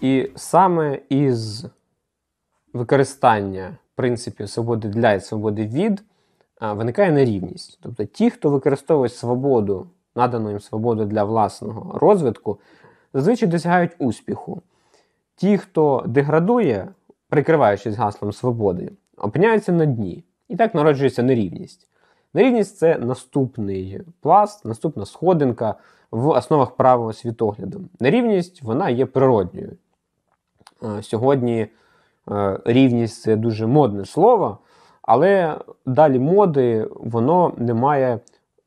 І саме із використання принципів свободи для і свободи від виникає нерівність. Тобто ті, хто використовує свободу, надану їм свободу для власного розвитку, зазвичай досягають успіху. Ті, хто деградує, прикриваючись гаслом свободи, опиняються на дні. І так народжується нерівність. Нерівність це наступний пласт, наступна сходинка в основах правого світогляду. Нерівність вона є природньою. Е, сьогодні е, рівність це дуже модне слово, але далі моди воно не має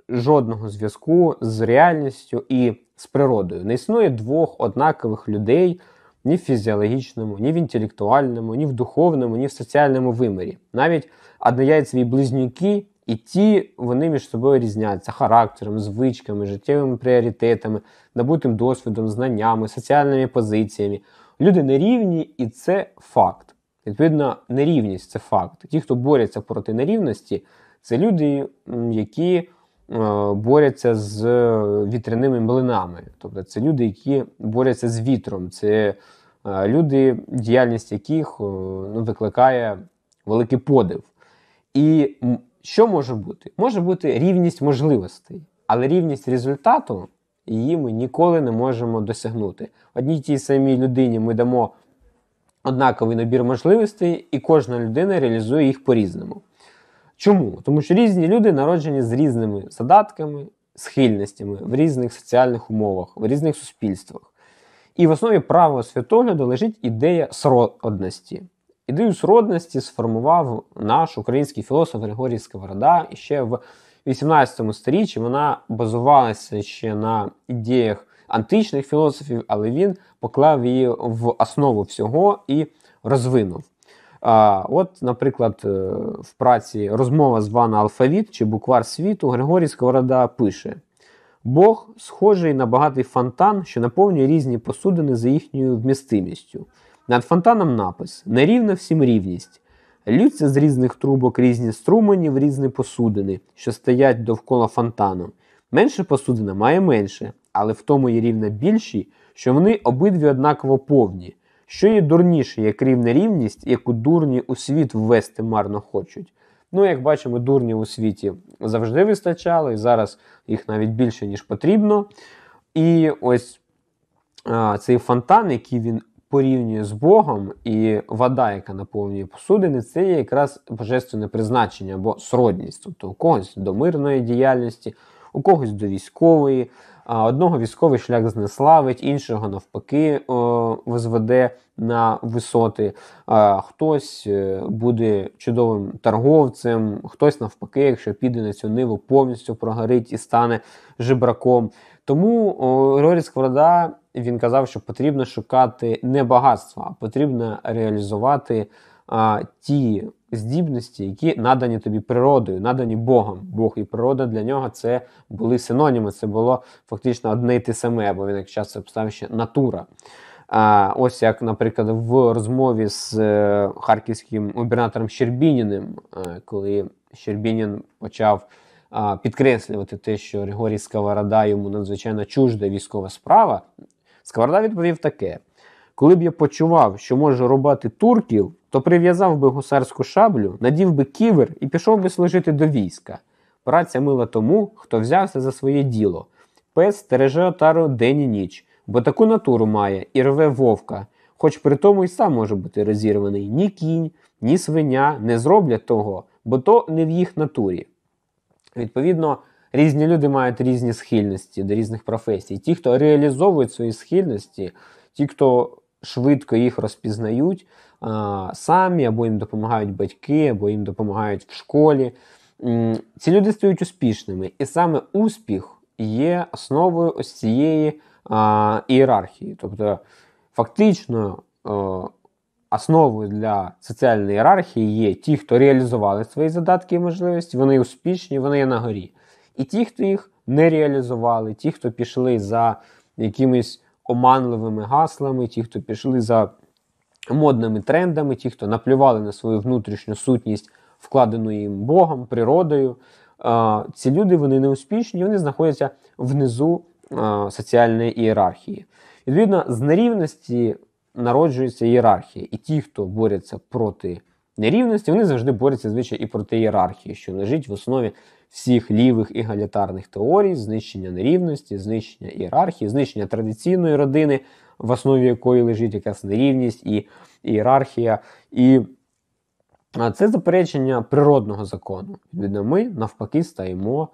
жодного зв'язку з реальністю і з природою. Не існує двох однакових людей ні в фізіологічному, ні в інтелектуальному, ні в духовному, ні в соціальному вимірі. Навіть однояйцеві близнюки. І ті вони між собою різняться характером, звичками, життєвими пріоритетами, набутим досвідом, знаннями, соціальними позиціями. Люди нерівні, і це факт. Відповідно, нерівність це факт. Ті, хто борються проти нерівності, це люди, які е, боряться з е, вітряними млинами. Тобто це люди, які борються з вітром, це е, люди, діяльність яких ну, викликає великий подив. І що може бути? Може бути рівність можливостей, але рівність результату її ми ніколи не можемо досягнути. Одній тій самій людині ми дамо однаковий набір можливостей, і кожна людина реалізує їх по-різному. Чому? Тому що різні люди народжені з різними задатками, схильностями в різних соціальних умовах, в різних суспільствах. І в основі правого світогляду лежить ідея сродності. Ідею сродності сформував наш український філософ Григорій Сковорода ще в 18 сторіччі вона базувалася ще на ідеях античних філософів, але він поклав її в основу всього і розвинув. А, От, наприклад, е, в праці розмова звана Алфавіт чи буквар світу Григорій Сковорода пише: Бог схожий на багатий фонтан, що наповнює різні посудини за їхньою вмістимістю. Над фонтаном напис нерівна всім рівність. Ллються з різних трубок різні струмені в різні посудини, що стоять довкола фонтану. Менше посудина має менше, але в тому є рівна більші, що вони обидві однаково повні. Що є дурніше, як рівна рівність, яку дурні у світ ввести марно хочуть. Ну, як бачимо, дурні у світі завжди вистачало, і зараз їх навіть більше, ніж потрібно. І ось а, цей фонтан, який він порівнює з Богом, і вода, яка наповнює посудини, це є якраз божественне призначення або сродність, тобто у когось до мирної діяльності, у когось до військової. Одного військовий шлях знеславить, іншого навпаки визведе на висоти. Хтось е, буде чудовим торговцем, хтось навпаки, якщо піде на цю ниву, повністю прогорить і стане жебраком. Тому Рорі Сковорода, він казав, що потрібно шукати не багатства, а потрібно реалізувати а, ті здібності, які надані тобі природою, надані Богом. Бог і природа для нього це були синоніми. Це було фактично одне й те саме, бо він як часто писав ще натура. А, Ось як, наприклад, в розмові з е, харківським губернатором Щербініним, е, коли Щербінін почав підкреслювати те, що Григорій Сковорода йому надзвичайно чужда військова справа, Сковорода відповів таке: коли б я почував, що можу рубати турків, то прив'язав би гусарську шаблю, надів би ківер і пішов би служити до війська. Праця мила тому, хто взявся за своє діло. Пес стереже отару день і ніч, бо таку натуру має і рве вовка. Хоч при тому й сам може бути розірваний ні кінь, ні свиня не зроблять того, бо то не в їх натурі. Відповідно, різні люди мають різні схильності до різних професій. Ті, хто реалізовують свої схильності, ті, хто швидко їх розпізнають самі, або їм допомагають батьки, або їм допомагають в школі. Ці люди стають успішними, і саме успіх є основою ось цієї а, ієрархії. Тобто, фактично основою для соціальної ієрархії є ті, хто реалізували свої задатки і можливості, вони успішні, вони є на горі. І ті, хто їх не реалізували, ті, хто пішли за якимись оманливими гаслами, ті, хто пішли за модними трендами, ті, хто наплювали на свою внутрішню сутність, вкладену їм Богом, природою. Ці люди вони не успішні, вони знаходяться внизу соціальної ієрархії. Відповідно, з нерівності народжується ієрархія. І ті, хто борються проти нерівності, вони завжди борються звичайно, і проти ієрархії, що лежить в основі всіх лівих ігалітарних теорій, знищення нерівності, знищення ієрархії, знищення традиційної родини, в основі якої лежить якась нерівність і ієрархія. і це заперечення природного закону. Ми навпаки стаємо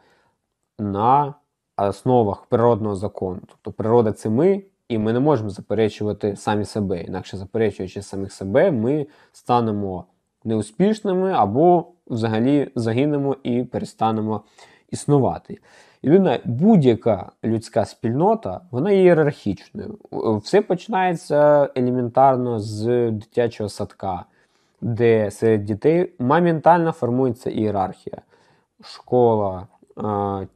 на основах природного закону. Тобто природа це ми, і ми не можемо заперечувати самі себе. Інакше заперечуючи самих себе, ми станемо неуспішними або взагалі загинемо і перестанемо існувати. І будь-яка людська спільнота, вона є ієрархічною. Все починається елементарно з дитячого садка, де серед дітей моментально формується ієрархія. Школа,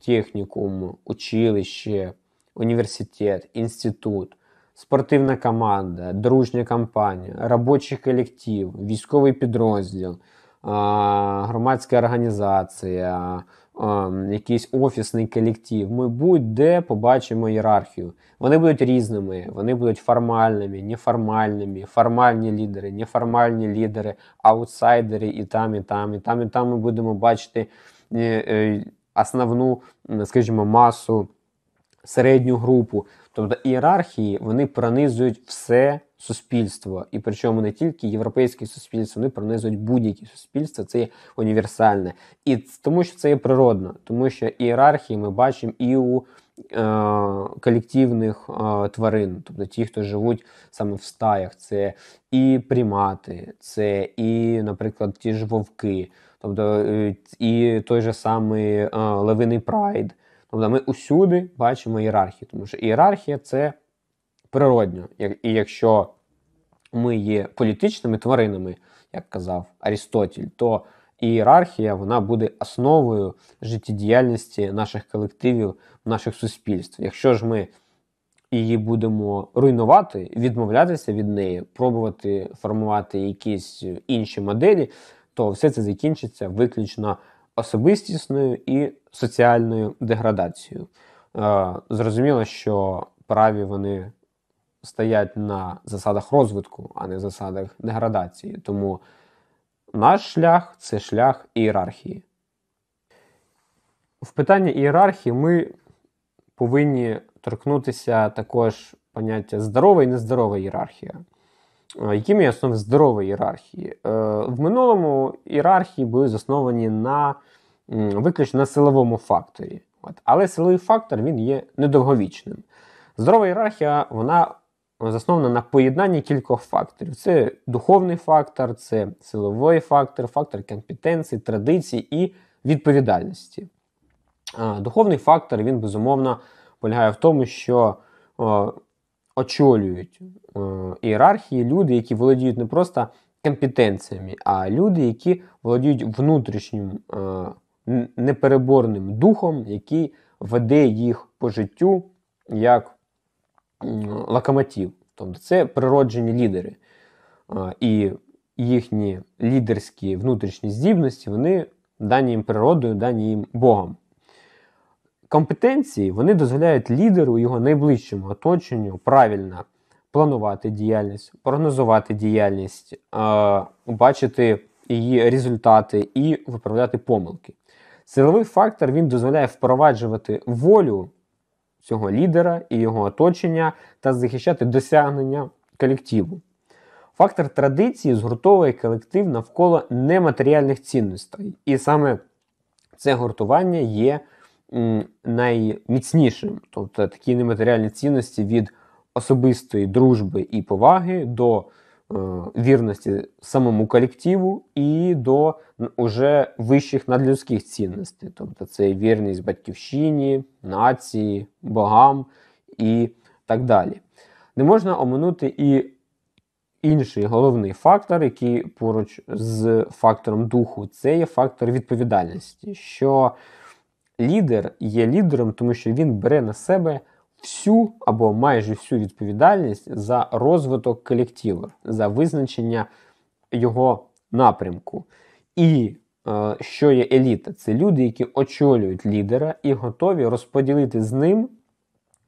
технікум, училище. Університет, інститут, спортивна команда, дружня компанія, робочий колектив, військовий підрозділ, громадська організація, ем, якийсь офісний колектив. Ми будь-де побачимо ієрархію. Вони будуть різними, вони будуть формальними, неформальними, формальні лідери, неформальні лідери, аутсайдери і там, і там, і там, і там ми будемо бачити е, е, основну, скажімо, масу середню групу, тобто ієрархії, вони пронизують все суспільство, і причому не тільки європейське суспільство, вони пронизують будь-які суспільства. Це є універсальне, і тому, що це є природно, тому що ієрархії ми бачимо і у е, колективних е, тварин, тобто ті, хто живуть саме в стаях, це і примати, це і, наприклад, ті ж вовки, тобто е, і той же самий е, левиний прайд. Тобто ми усюди бачимо ієрархію, тому що ієрархія це природньо. І якщо ми є політичними тваринами, як казав Арістотіль, то ієрархія вона буде основою життєдіяльності наших колективів, наших суспільств. Якщо ж ми її будемо руйнувати, відмовлятися від неї, пробувати формувати якісь інші моделі, то все це закінчиться виключно особистісною і соціальною деградацією. Е, зрозуміло, що праві вони стоять на засадах розвитку, а не засадах деградації. Тому наш шлях це шлях ієрархії. В питанні ієрархії ми повинні торкнутися також поняття здорова і нездорова ієрархія яким є основи здорової ієрархії. Е, в минулому ієрархії були засновані на виключно на силовому факторі. Але силовий фактор він є недовговічним. Здорова ієрархія вона заснована на поєднанні кількох факторів: це духовний фактор, це силовий фактор, фактор компетенції, традицій і відповідальності. Духовний фактор він безумовно полягає в тому, що очолюють е, ієрархії люди, які володіють не просто компетенціями, а люди, які володіють внутрішнім е, непереборним духом, який веде їх по життю як е, локомотив. Тобто це природжені лідери. Е, і їхні лідерські внутрішні здібності, вони дані їм природою, дані їм Богом компетенції вони дозволяють лідеру його найближчому оточенню правильно планувати діяльність, прогнозувати діяльність, бачити її результати і виправляти помилки. Силовий фактор він дозволяє впроваджувати волю цього лідера і його оточення та захищати досягнення колективу. Фактор традиції згуртовує колектив навколо нематеріальних цінностей. І саме це гуртування є найміцнішим, тобто такі нематеріальні цінності від особистої дружби і поваги до е, вірності самому колективу і до уже вищих надлюдських цінностей, тобто це вірність батьківщині, нації, богам і так далі. Не можна оминути і інший головний фактор, який поруч з фактором духу, це є фактор відповідальності. що лідер є лідером, тому що він бере на себе всю або майже всю відповідальність за розвиток колективу, за визначення його напрямку. І е, що є еліта? Це люди, які очолюють лідера і готові розподілити з ним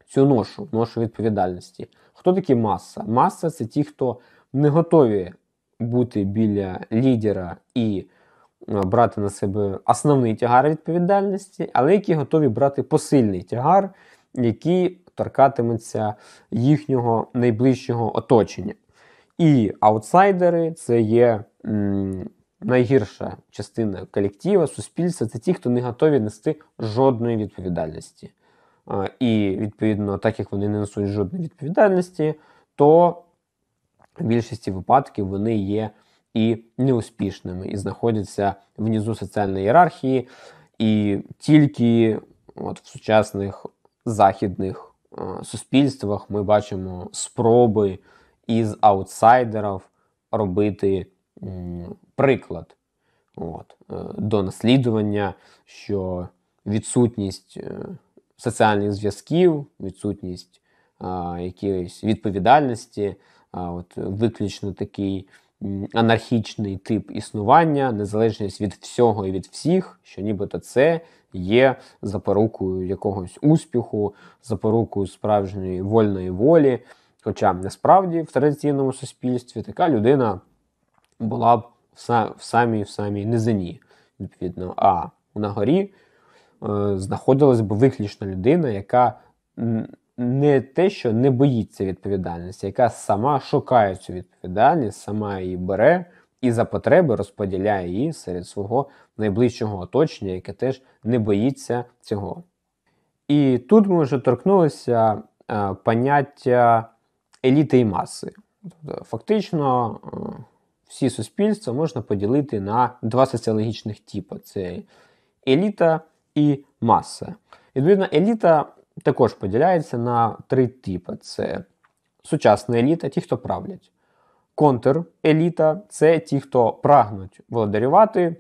цю ношу, ношу відповідальності. Хто такі маса? Маса це ті, хто не готові бути біля лідера і. Е, брати на себе основний тягар відповідальності, але які готові брати посильний тягар, які торкатиметься їхнього найближчого оточення. І аутсайдери це є м, найгірша частина колектива, суспільства це ті, хто не готові нести жодної відповідальності. Е, і, відповідно, так як вони не несуть жодної відповідальності, то в більшості випадків вони є і неуспішними, і знаходяться внизу соціальної ієрархії, і тільки от в сучасних західних е, суспільствах ми бачимо спроби із аутсайдерів робити м, приклад от, е, до наслідування, що відсутність е, соціальних зв'язків, відсутність е, якоїсь відповідальності. А от Виключно такий анархічний тип існування, незалежність від всього і від всіх, що нібито це є запорукою якогось успіху, запорукою справжньої вольної волі. Хоча насправді в традиційному суспільстві така людина була б в самій в самій низині. Відповідно, а на горі е, знаходилась б виключна людина, яка не те, що не боїться відповідальності, яка сама шукає цю відповідальність, сама її бере і за потреби розподіляє її серед свого найближчого оточення, яке теж не боїться цього. І тут ми вже торкнулися е, поняття еліти і маси. Тобто, фактично, е, всі суспільства можна поділити на два соціологічних типи: це еліта і маса. Відповідно, еліта також поділяється на три типи: це сучасна еліта, ті, хто правлять, контр-еліта це ті, хто прагнуть володарювати,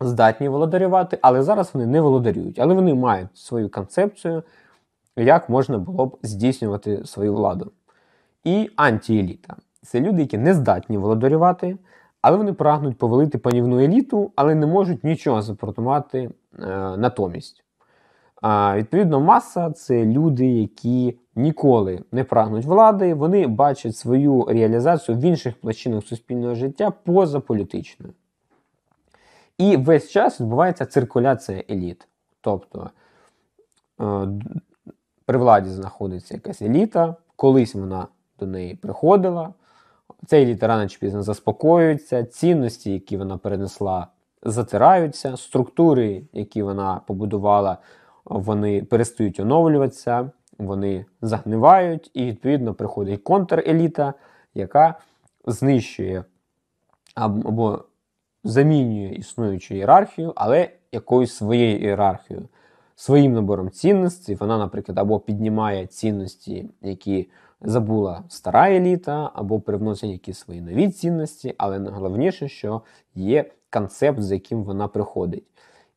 здатні володарювати, але зараз вони не володарюють, але вони мають свою концепцію, як можна було б здійснювати свою владу. І антіеліта це люди, які не здатні володарювати. Але вони прагнуть повелити панівну еліту, але не можуть нічого запропонувати е, натомість. А відповідно, маса це люди, які ніколи не прагнуть влади. Вони бачать свою реалізацію в інших площинах суспільного життя поза політичною. І весь час відбувається циркуляція еліт. Тобто е, при владі знаходиться якась еліта, колись вона до неї приходила. Ця еліта рано чи пізно заспокоюється, цінності, які вона перенесла, затираються, структури, які вона побудувала вони перестають оновлюватися, вони загнивають, і, відповідно, приходить контреліта, яка знищує або замінює існуючу ієрархію, але якоюсь своєю ієрархією. Своїм набором цінностей, вона, наприклад, або піднімає цінності, які забула стара еліта, або привносить якісь свої нові цінності, але найголовніше, що є концепт, з яким вона приходить.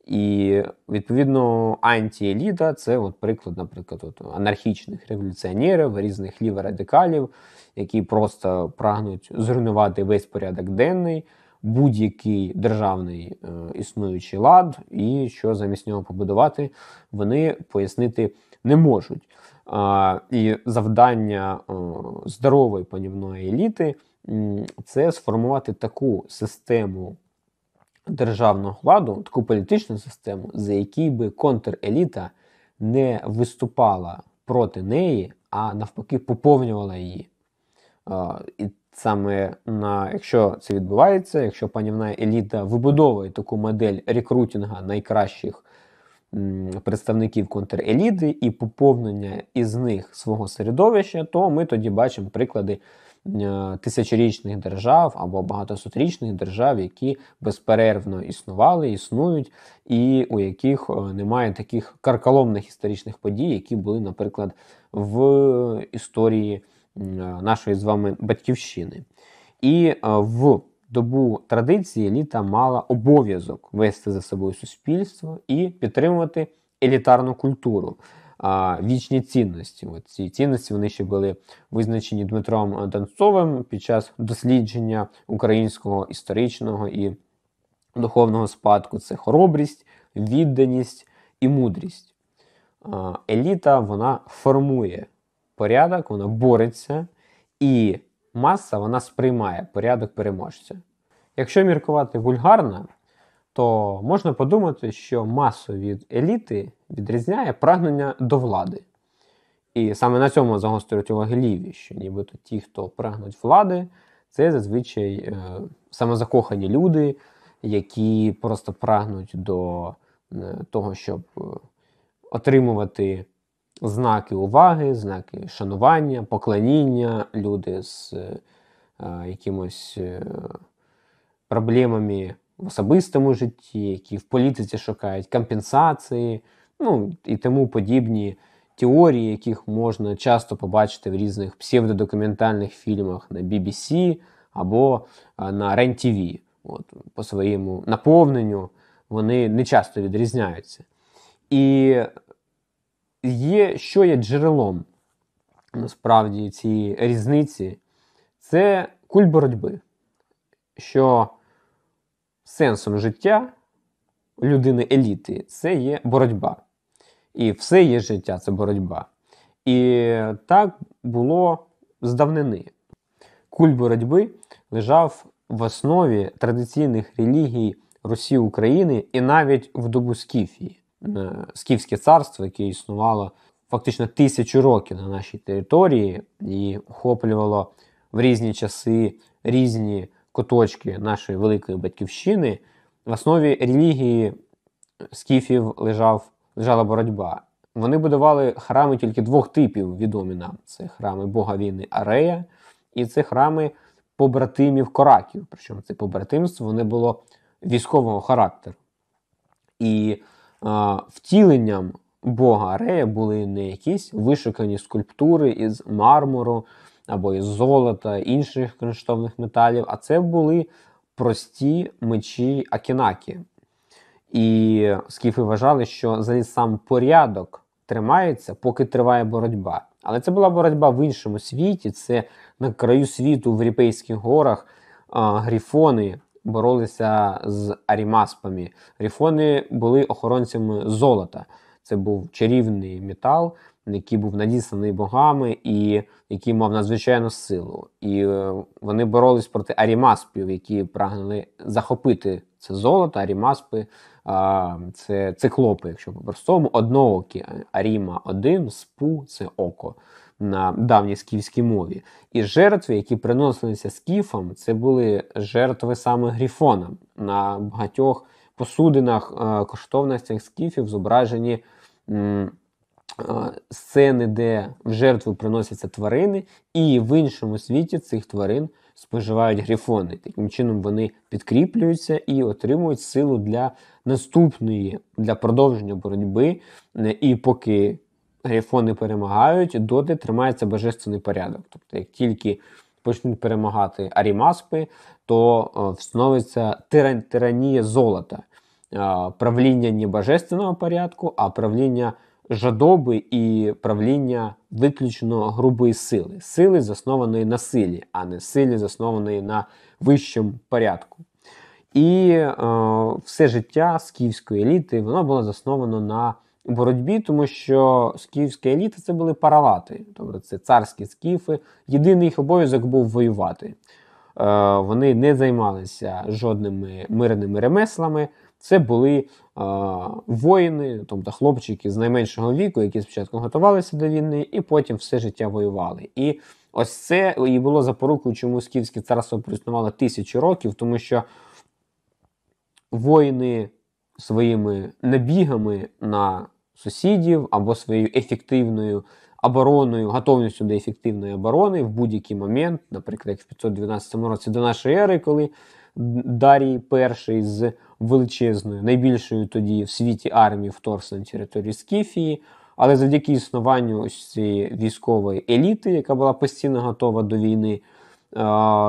І відповідно антіеліта це от приклад, наприклад, от, анархічних революціонерів, різних ліворадикалів, які просто прагнуть зруйнувати весь порядок денний, будь-який державний е, існуючий лад, і що замість нього побудувати, вони пояснити не можуть. Е, і завдання е, здорової панівної еліти це сформувати таку систему. Державного владу, таку політичну систему, за якій би контреліта не виступала проти неї, а навпаки, поповнювала її. І саме на якщо це відбувається, якщо панівна еліта вибудовує таку модель рекрутінга найкращих представників контреліти і поповнення із них свого середовища, то ми тоді бачимо приклади. Е, тисячорічних держав або багатосотрічних держав, які безперервно існували, існують, і у яких е, немає таких карколомних історичних подій, які були, наприклад, в історії е, нашої з вами батьківщини. І в добу традиції еліта мала обов'язок вести за собою суспільство і підтримувати елітарну культуру а, вічні цінності. От Ці цінності вони ще були визначені Дмитром Донцовим під час дослідження українського історичного і духовного спадку. Це хоробрість, відданість і мудрість. А, еліта вона формує порядок, вона бореться, і маса вона сприймає порядок переможця. Якщо міркувати вульгарно, то можна подумати, що масу від еліти відрізняє прагнення до влади. І саме на цьому загострюють уваги ліві, що нібито ті, хто прагнуть влади, це зазвичай е, самозакохані люди, які просто прагнуть до е, того, щоб е, отримувати знаки уваги, знаки шанування, поклоніння, люди з е, якимось е, проблемами в особистому житті, які в політиці шукають компенсації ну і тому подібні теорії, яких можна часто побачити в різних псевдодокументальних фільмах на BBC або на Рен ТВ. По своєму наповненню вони не часто відрізняються. І є, що є джерелом насправді цієї різниці, це куль боротьби, що сенсом життя людини еліти це є боротьба. І все є життя це боротьба. І так було з давнини. Культ боротьби лежав в основі традиційних релігій Русі України і навіть в добу Скіфії, е, Скіфське царство, яке існувало фактично тисячу років на нашій території і охоплювало в різні часи різні куточки нашої великої батьківщини. В основі релігії скіфів лежав лежала боротьба. Вони будували храми тільки двох типів відомі нам: це храми Бога війни Арея і це храми побратимів Кораків. Причому це побратимство не було військового характеру. І а, втіленням Бога Арея були не якісь вишукані скульптури із мармуру або із золота, інших коштовних металів, а це були прості мечі Акінакі. І скіфи вважали, що за сам порядок тримається, поки триває боротьба. Але це була боротьба в іншому світі. Це на краю світу в Ріпейських горах Гріфони боролися з арімаспами. Гріфони були охоронцями золота. Це був чарівний метал, який був надісланий богами і який мав надзвичайну силу. І е, вони боролись проти арімаспів, які прагнули захопити це золото, арімаспи, це циклопи, якщо по-простому, одноокі. Аріма один, спу це око на давній скіфській мові. І жертви, які приносилися скіфам, це були жертви саме гріфона. на багатьох посудинах, е, коштовностях скіфів зображені. Е, сцени, де в жертву приносяться тварини, і в іншому світі цих тварин споживають грифони. Таким чином вони підкріплюються і отримують силу для наступної, для продовження боротьби. Е, і поки грифони перемагають, доти тримається божественний порядок. Тобто, як тільки почнуть перемагати арімаспи, то е, встановиться тиран тиранія золота, правління не божественного порядку, а правління жадоби і правління виключно грубої сили, сили заснованої на силі, а не силі, заснованої на вищому порядку. І е, все життя скіфської еліти воно було засновано на боротьбі, тому що скіфська еліта це були паралати, тобто це царські скіфи. Єдиний їх обов'язок був воювати. Е, Вони не займалися жодними мирними ремеслами. Це були воїни, тобто хлопчики з найменшого віку, які спочатку готувалися до війни, і потім все життя воювали. І ось це і було запорукою, чому Скіфське царство проіснувало тисячі років, тому що воїни своїми набігами на сусідів або своєю ефективною. Обороною, готовністю до ефективної оборони в будь-який момент, наприклад, як в 512 році до нашої ери, коли Дарій перший з величезною, найбільшою тоді в світі армії вторгся на території Скіфії. Але завдяки існуванню ось цієї військової еліти, яка була постійно готова до війни,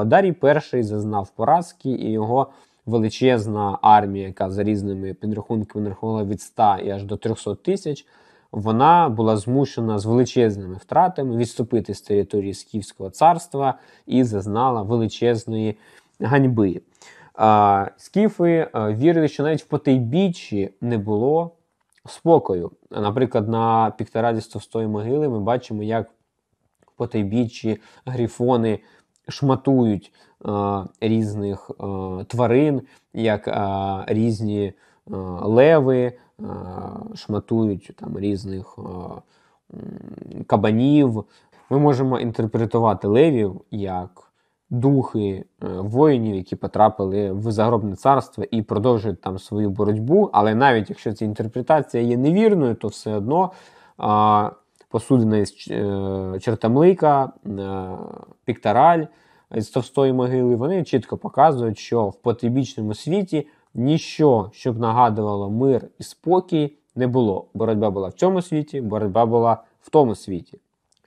Дарій перший зазнав поразки і його величезна армія, яка за різними підрахунками нарахувала від 100 і аж до 300 тисяч. Вона була змушена з величезними втратами відступити з території Скіфського царства і зазнала величезної ганьби. Скіфи е, вірили, що навіть в потайбіччі не було спокою. Наприклад, на піктораді Стовстої могили ми бачимо, як в потайбіччі грифони шматують а, е, різних а, е, тварин, як а, різні а, леви, а, шматують там різних а, кабанів. Ми можемо інтерпретувати левів як духи е, воїнів, які потрапили в загробне царство і продовжують там свою боротьбу. Але навіть якщо ця інтерпретація є невірною, то все одно посудина із Чертамлика, е, Піктараль з товстої могили, вони чітко показують, що в потибічному світі ніщо, щоб нагадувало мир і спокій, не було. Боротьба була в цьому світі, боротьба була в тому світі.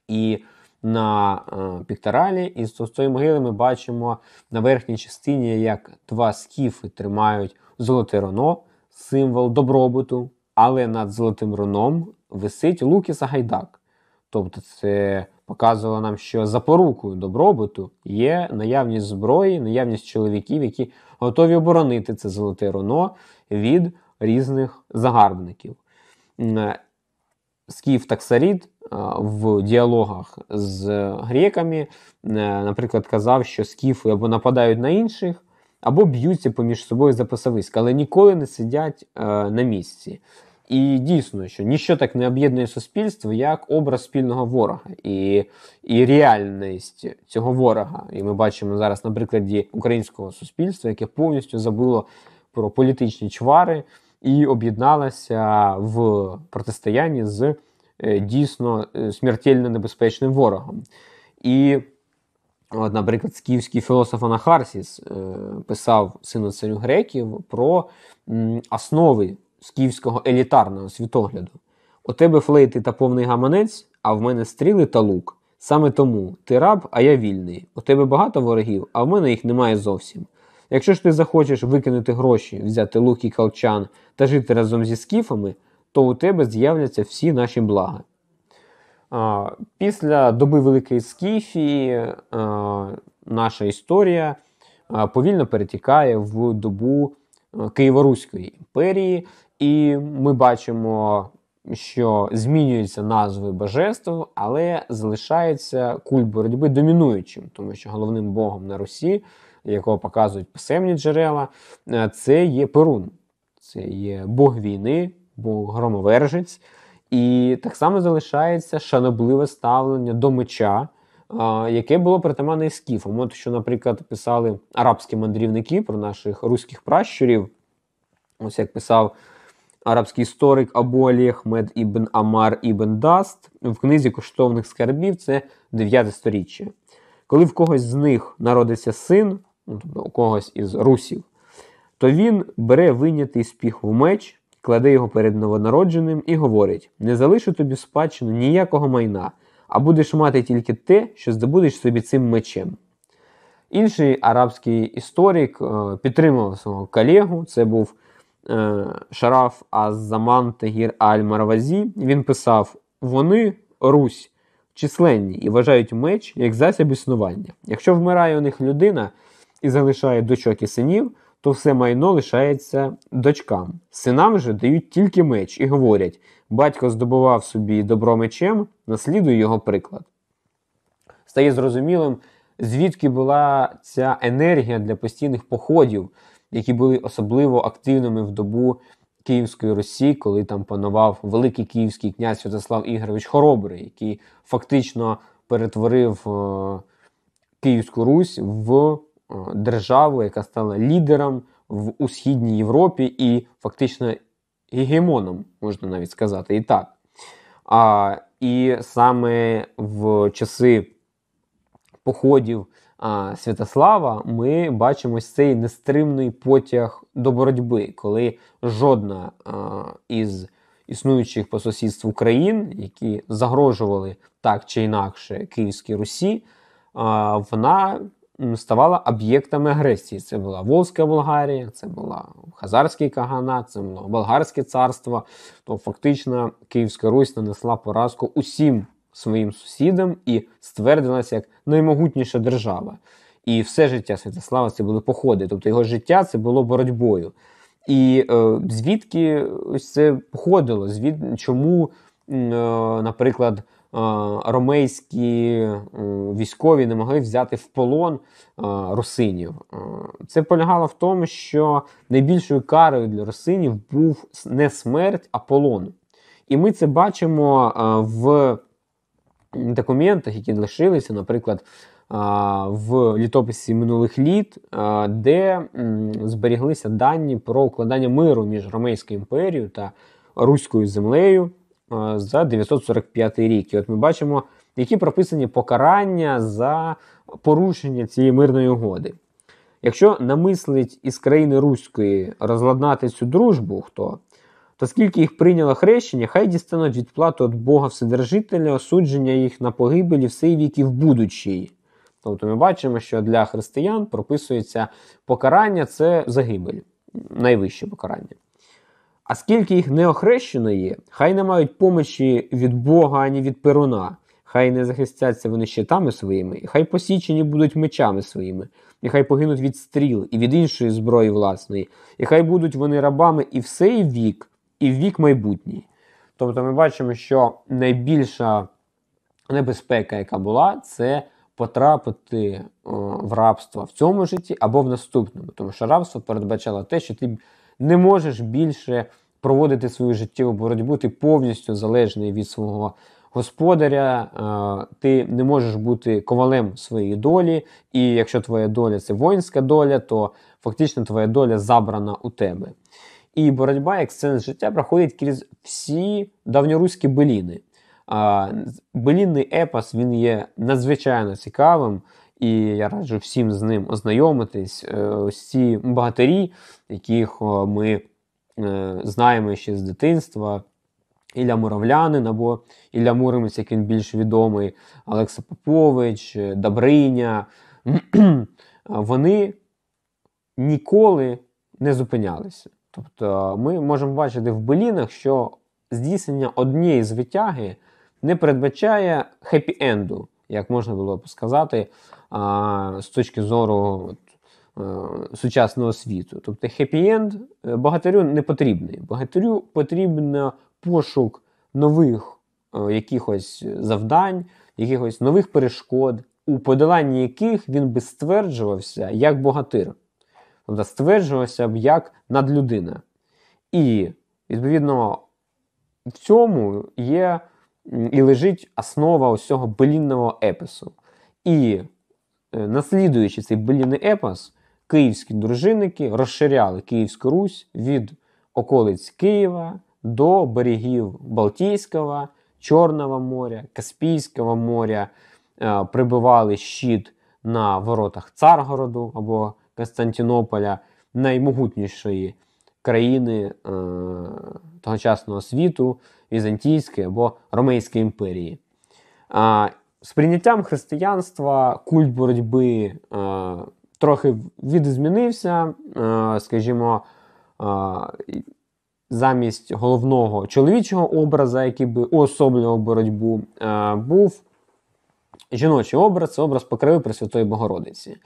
І на е, пікторалі, і з цієї могили ми бачимо на верхній частині, як два скіфи тримають золоте роно, символ добробуту, але над золотим роном висить Лукіс Гайдак. Тобто, це показувало нам, що запорукою добробуту є наявність зброї, наявність чоловіків, які готові оборонити це золоте роно від різних загарбників. Е, скіф таксарід е, в діалогах з греками, е, наприклад, казав, що скіфи або нападають на інших, або б'ються поміж собою за пасовиська, але ніколи не сидять е, на місці. І дійсно, що ніщо так не об'єднує суспільство як образ спільного ворога і і реальність цього ворога. І ми бачимо зараз на прикладі українського суспільства, яке повністю забуло про політичні чвари, і об'єдналася в протистоянні з е, дійсно е, смертельно небезпечним ворогом. І, от, наприклад, скіфський філософ Анахарсіс е, писав сину царю греків про основи скіфського елітарного світогляду. У тебе флейти та повний гаманець, а в мене стріли та лук. Саме тому ти раб, а я вільний. У тебе багато ворогів, а в мене їх немає зовсім. Якщо ж ти захочеш викинути гроші, взяти лук і калчан та жити разом зі скіфами, то у тебе з'являться всі наші блага. після доби Великої Скіфії наша історія повільно перетікає в добу Києво-Руської імперії, і ми бачимо, що змінюються назви божеств, але залишається культ боротьби домінуючим, тому що головним богом на Русі якого показують писемні джерела, е, це є Перун, це є Бог війни, Бог громовержець. І так само залишається шанобливе ставлення до меча, е, яке було притаманне скіфом. От що, наприклад, писали арабські мандрівники про наших руських пращурів. Ось як писав арабський історик Абуалі Ахмед ібн Амар ібн Даст в книзі коштовних скарбів, це 9 сторіччя. Коли в когось з них народиться син, Ну, тобто у когось із русів, то він бере винятий спіх в меч, кладе його перед новонародженим і говорить: не залишу тобі спадщину ніякого майна, а будеш мати тільки те, що здобудеш собі цим мечем. Інший арабський історик е, підтримував свого колегу, це був е, Шараф Аззаман заман Тагір Аль-Марвазі. Він писав: вони Русь численні і вважають меч як засіб існування. Якщо вмирає у них людина, і залишає дочок і синів, то все майно лишається дочкам. Синам же дають тільки меч і говорять: батько здобував собі добро мечем, наслідуй його приклад. Стає зрозумілим, звідки була ця енергія для постійних походів, які були особливо активними в добу Київської Русі, коли там панував великий київський князь Святослав Ігорович Хоробрий, який фактично перетворив е, Київську Русь в Е, державу, яка стала лідером в у Східній Європі і фактично гегемоном, можна навіть сказати, і так. А, І саме в часи походів а, Святослава ми бачимо ось цей нестримний потяг до боротьби, коли жодна а, із існуючих по сусідству країн, які загрожували так чи інакше Київській Русі, а, вона ставала об'єктами агресії. Це була Волзька Болгарія, це була Хазарський Каганат, це було Болгарське царство. То фактично Київська Русь нанесла поразку усім своїм сусідам і ствердилася як наймогутніша держава. І все життя Святослава це були походи, тобто його життя це було боротьбою. І е, звідки ось це походило? Звід... Чому, е, наприклад, ромейські військові не могли взяти в полон русинів. Це полягало в тому, що найбільшою карою для русинів був не смерть, а полон. І ми це бачимо в документах, які лишилися, наприклад, в літописі минулих літ, де зберіглися дані про укладання миру між Ромейською імперією та Руською землею. Е, за 945 рік. І от ми бачимо, які прописані покарання за порушення цієї мирної угоди. Якщо намислить із країни Руської розладнати цю дружбу, хто, то скільки їх прийняло хрещення, хай дістануть відплату від Бога Вседержителя, осудження їх на погибелі в сей в будучій. Тобто ми бачимо, що для християн прописується покарання це загибель, найвище покарання. А скільки їх неохрещено є, хай не мають помочі від Бога ані від Перуна, хай не захистяться вони щитами своїми, і хай посічені будуть мечами своїми, і хай погинуть від стріл і від іншої зброї власної, і хай будуть вони рабами і в сей вік, і в вік майбутній. Тобто ми бачимо, що найбільша небезпека, яка була, це потрапити о, е, в рабство в цьому житті або в наступному, тому що рабство передбачало те, що ти не можеш більше проводити свою життєву боротьбу, ти повністю залежний від свого господаря, е, ти не можеш бути ковалем своєї долі, і якщо твоя доля це воїнська доля, то фактично твоя доля забрана у тебе. І боротьба як сенс життя проходить крізь всі давньоруські беліни. Белінний епос він є надзвичайно цікавим. І я раджу всім з ним ознайомитись. Е, ось ці богатирі, яких е, ми е, знаємо ще з дитинства. Ілля Муравлянин або Ілля Муромець, як він більш відомий, Олекса Попович, Добриня. Вони ніколи не зупинялися. Тобто ми можемо бачити в Белінах, що здійснення однієї звитяги не передбачає хеппі-енду як можна було б сказати, з точки зору е, сучасного світу. Тобто хеппі-енд богатирю не потрібний. Богатирю потрібен пошук нових е, якихось завдань, якихось нових перешкод, у подоланні яких він би стверджувався як богатир, тобто стверджувався б як надлюдина. І, відповідно, в цьому є і лежить основа усього цього белінного епосу. І е, наслідуючи цей белінний епос, київські дружинники розширяли Київську Русь від околиць Києва до берегів Балтійського, Чорного моря, Каспійського моря, е, прибивали щит на воротах Царгороду або Константинополя, наймогутнішої країни е, тогочасного світу. Візантійської або Ромейської імперії. А, З прийняттям християнства культ боротьби а, трохи відзмінився, а, скажімо, а, замість головного чоловічого образа, який би уособлював боротьбу, а, був жіночий образ, це образ покриви Пресвятої Богородиці.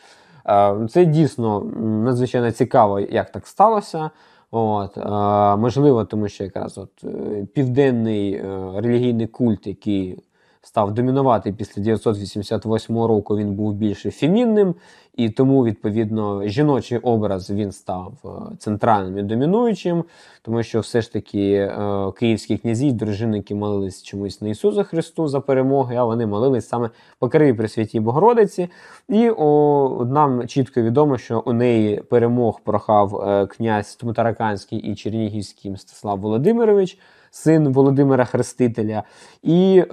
Це дійсно надзвичайно цікаво, як так сталося. От, Можливо, тому що якраз от е, південний е, релігійний культ, який став домінувати після 988 року. Він був більш фемінним, і тому відповідно жіночий образ він став е, центральним і домінуючим, тому що все ж таки е, київські князі, дружинники молились чомусь на Ісуса Христу за перемоги, а вони молились саме по криві Пресвятій Богородиці. І о, нам чітко відомо, що у неї перемог прохав е, князь Тмутараканський і Чернігівський Мстислав Володимирович син Володимира Хрестителя, і, е,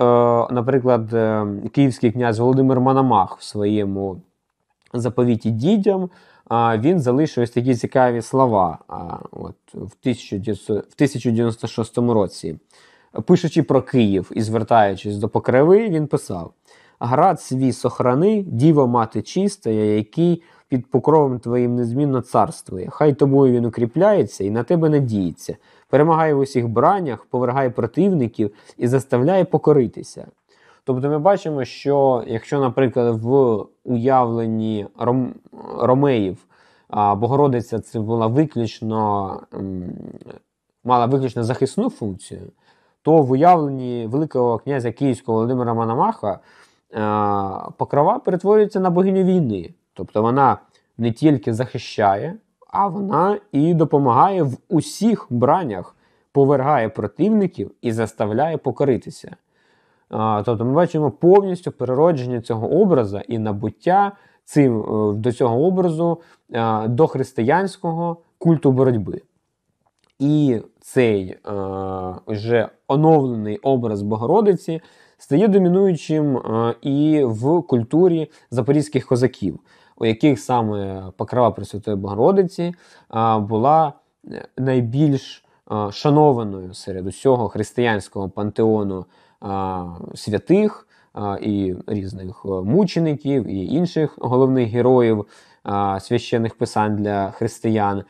наприклад, е, київський князь Володимир Мономах в своєму заповіті дідям Він залишив ось такі цікаві слова от, в 1996 році. Пишучи про Київ і звертаючись до покриви, він писав: Град свій сохрани, діво мати чистая, який під покровом твоїм незмінно царствує. Хай тобою він укріпляється і на тебе надіється перемагає в усіх бранях, повергає противників і заставляє покоритися. Тобто ми бачимо, що якщо, наприклад, в уявленні ром... ромеїв а, Богородиця це була виключно мала виключно захисну функцію, то в уявленні Великого князя Київського Володимира Мономаха а, покрова перетворюється на богиню війни. Тобто вона не тільки захищає, а вона і допомагає в усіх бранях, повергає противників і заставляє покоритися. Тобто ми бачимо повністю переродження цього образа і набуття цим, е, до цього образу е, до християнського культу боротьби. І цей е, вже оновлений образ Богородиці стає домінуючим і в культурі запорізьких козаків у яких саме покрова Пресвятої Богородиці е, була е, найбільш е, шанованою серед усього християнського пантеону святих і різних мучеників, і інших головних героїв священних писань для християн.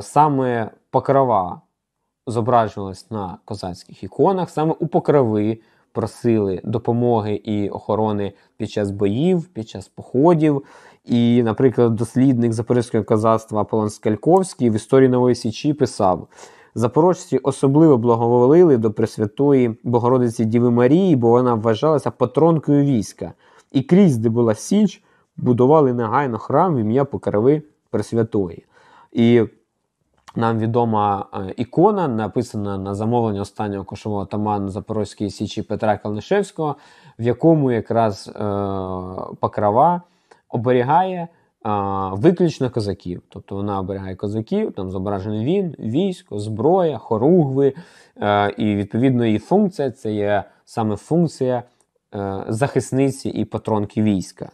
Саме покрова зображувалась на козацьких іконах, саме у покрови просили допомоги і охорони під час боїв, під час походів. І, наприклад, дослідник Запорізького казацтва Аполлон Скальковський в історії Нової Січі писав: Запорожці особливо благоволили до Пресвятої Богородиці Діви Марії, бо вона вважалася патронкою війська. І крізь, де була Січ, будували негайно храм в ім'я Покрови Пресвятої. І нам відома е, ікона, написана на замовлення останнього кошового атамана Запорозької Січі Петра Калнишевського, в якому якраз е, Покрова оберігає е, виключно козаків. Тобто вона оберігає козаків, там зображений він, військо, зброя, хоругви. Е, і відповідно її функція це є саме функція е, захисниці і патронки війська.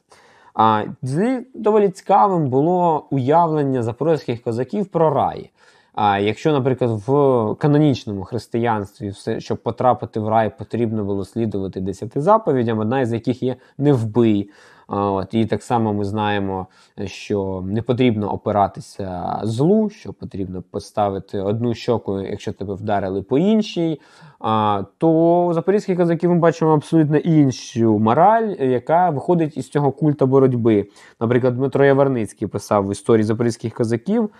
А доволі цікавим було уявлення запорозьких козаків про рай. А якщо, наприклад, в канонічному християнстві все, щоб потрапити в рай, потрібно було слідувати десяти заповідям, одна із яких є не вбий. От, І так само ми знаємо, що не потрібно опиратися злу, що потрібно поставити одну щоку, якщо тебе вдарили по іншій. А, То у запорізьких казаків ми бачимо абсолютно іншу мораль, яка виходить із цього культа боротьби. Наприклад, Дмитро Яворницький писав в історії запорізьких козаків.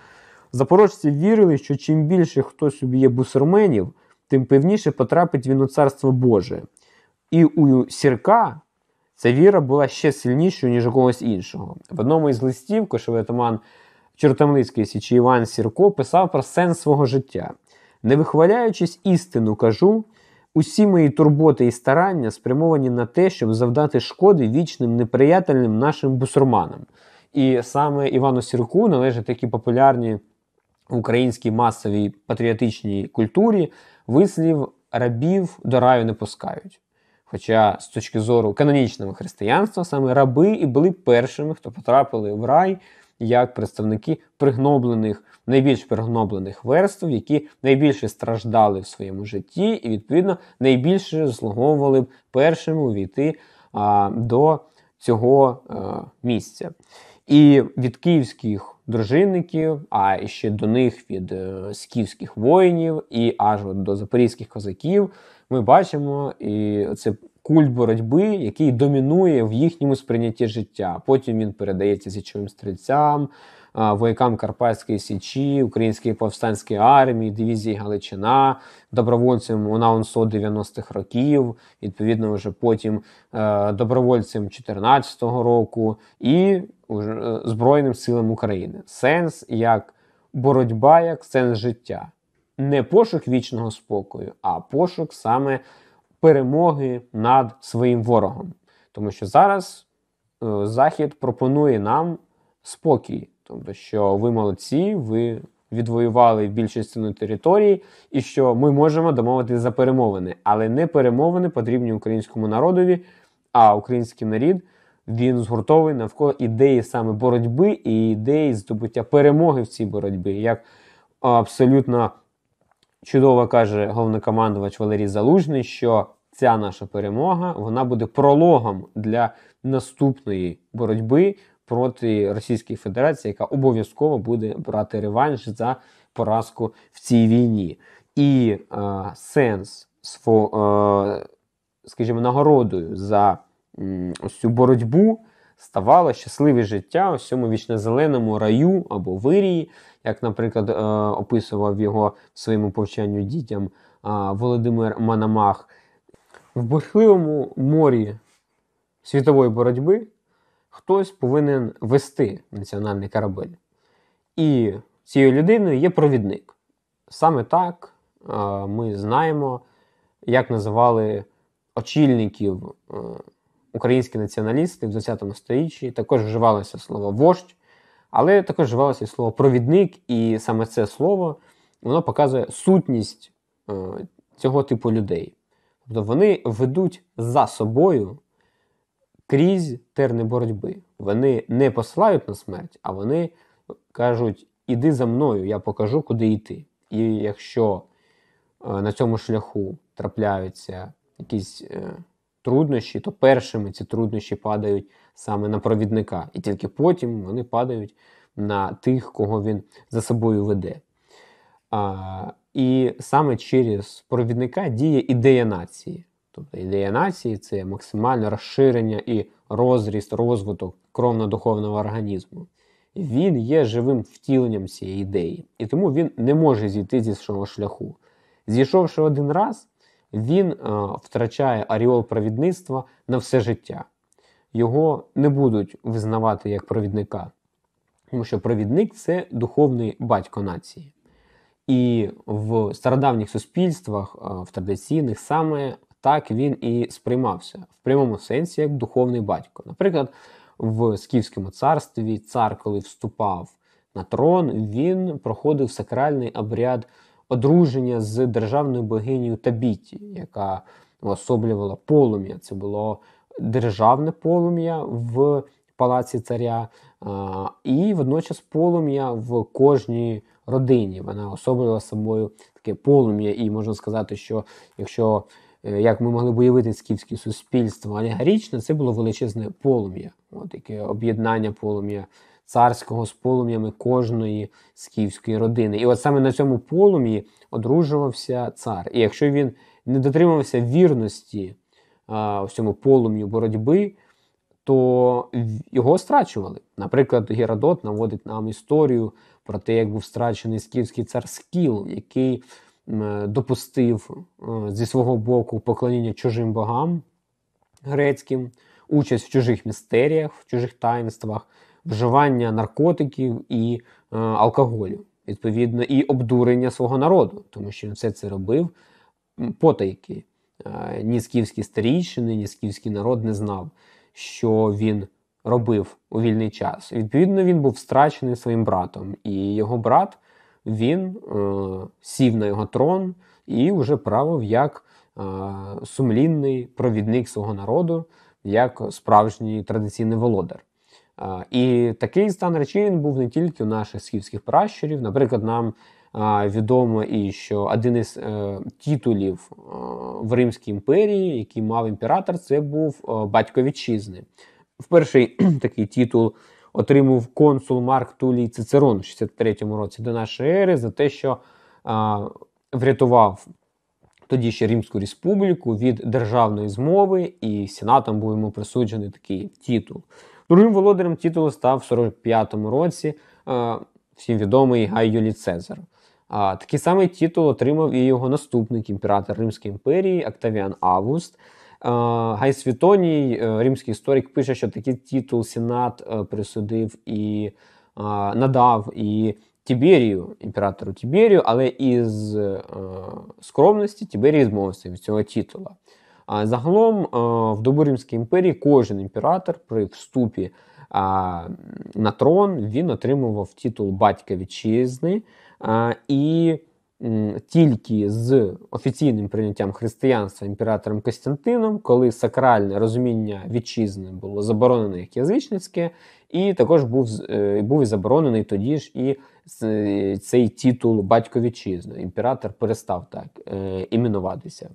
Запорожці вірили, що чим більше хтось уб'є бусурменів, тим певніше потрапить він у царство Боже. І у сірка Ця віра була ще сильнішою, ніж у когось іншого. В одному із листів кошовий атаман січі Іван Сірко писав про сенс свого життя. Не вихваляючись істину, кажу, усі мої турботи і старання спрямовані на те, щоб завдати шкоди вічним неприятельним нашим бусурманам. І саме Івану Сірку належать такі популярні в українській масовій патріотичній культурі вислів рабів до раю не пускають. Хоча з точки зору канонічного християнства саме раби і були першими, хто потрапили в рай як представники пригноблених, найбільш пригноблених верств, які найбільше страждали в своєму житті, і відповідно найбільше заслуговували б першими увійти а, до цього а, е, місця. І від київських дружинників, а ще до них від е, скіфських воїнів, і аж от до запорізьких козаків ми бачимо і це культ боротьби, який домінує в їхньому сприйнятті життя. Потім він передається січовим стрільцям, воякам Карпатської Січі, Українській повстанській армії, дивізії Галичина, добровольцям УНАУНСО 90-х років, відповідно, вже потім е, добровольцям 14-го року і е, Збройним силам України. Сенс як боротьба, як сенс життя не пошук вічного спокою, а пошук саме перемоги над своїм ворогом. Тому що зараз е, Захід пропонує нам спокій, тобто, що ви молодці, ви відвоювали більшість ціну території, і що ми можемо домовитися за перемовини, але не перемовини потрібні українському народові, а український нарід Він згуртований навколо ідеї саме боротьби і ідеї здобуття перемоги в цій боротьбі, як абсолютно Чудово каже головнокомандувач Валерій Залужний, що ця наша перемога вона буде прологом для наступної боротьби проти Російської Федерації, яка обов'язково буде брати реванш за поразку в цій війні. І е, сенс е, скажімо, нагородою за м, ось цю боротьбу ставало щасливе життя у цьому вічно-зеленому раю або вирії, як, наприклад, е, описував його в своєму повчанню дітям е, Володимир Манамах. В бурхливому морі світової боротьби хтось повинен вести національний корабель. І цією людиною є провідник. Саме так е, ми знаємо, як називали очільників українські націоналісти в 20 столітті також вживалося слово вождь, але також вживалося і слово провідник, і саме це слово воно показує сутність е, цього типу людей. Тобто вони ведуть за собою крізь терни боротьби. Вони не посилають на смерть, а вони кажуть: іди за мною, я покажу, куди йти. І якщо е, на цьому шляху трапляються якісь. Е, труднощі, то першими ці труднощі падають саме на провідника, і тільки потім вони падають на тих, кого він за собою веде. А, І саме через провідника діє ідея нації. Тобто ідея нації це максимальне розширення і розріст, розвиток кровно-духовного організму. Він є живим втіленням цієї ідеї, і тому він не може зійти зі свого шляху. Зійшовши один раз, він е, втрачає аріол провідництва на все життя. Його не будуть визнавати як провідника, тому що провідник це духовний батько нації. І в стародавніх суспільствах, е, в традиційних саме так він і сприймався в прямому сенсі як духовний батько. Наприклад, в Скіфському царстві цар, коли вступав на трон, він проходив сакральний обряд одруження з державною богинею Табіті, яка уособлювала полум'я. Це було державне полум'я в палаці царя, і водночас полум'я в кожній родині. Вона особлювала собою таке полум'я, і можна сказати, що якщо е, як ми могли уявити скіфське суспільство алегорічно, це було величезне полум'я, от яке об'єднання полум'я царського з полум'ями кожної скіфської родини. І от саме на цьому полум'ї одружувався цар. І якщо він не дотримувався вірності а, в цьому полум'ю боротьби, то його страчували. Наприклад, Геродот наводить нам історію про те, як був страчений скіфський цар Скіл, який допустив е, зі свого боку поклоніння чужим богам грецьким, участь в чужих містеріях, в чужих таїнствах, вживання наркотиків і е, алкоголю, відповідно, і обдурення свого народу, тому що він все це робив потайки. Е, ні скіфські старійшини, ні скіфський народ не знав, що він робив у вільний час. Відповідно, він був страчений своїм братом, і його брат він е, сів на його трон і вже правив як е, сумлінний провідник свого народу. Як справжній традиційний володар. І такий стан речей він був не тільки у наших східських пращурів. Наприклад, нам відомо і що один із е, титулів е, в Римській імперії, який мав імператор, це був е, батько вітчизни. Вперше такий титул отримав консул Марк Тулій Цицерон у 63-му році до нашої ери за те, що врятував. Тоді ще Римську республіку від державної змови, і сенатом був йому присуджений такий титул. Другим володарем титулу став в 45-му році е, всім відомий Гай Юлі Цезар. такий самий титул отримав і його наступник імператор Римської імперії Октавіан Август. Гай Світоній, е, римський історик, пише, що такий титул Сенат е, присудив і надав і Тіберію, імператору Тіберію, але із скромності Тіберій змовився від цього титула. А загалом е, в Добуримській імперії кожен імператор при вступі е, на трон він отримував титул батька вітчизни. Е, і тільки з офіційним прийняттям християнства імператором Костянтином, коли сакральне розуміння вітчизни було заборонене як язичницьке, і також був був і заборонений тоді ж і цей титул батько вітчизни. Імператор перестав так іменуватися.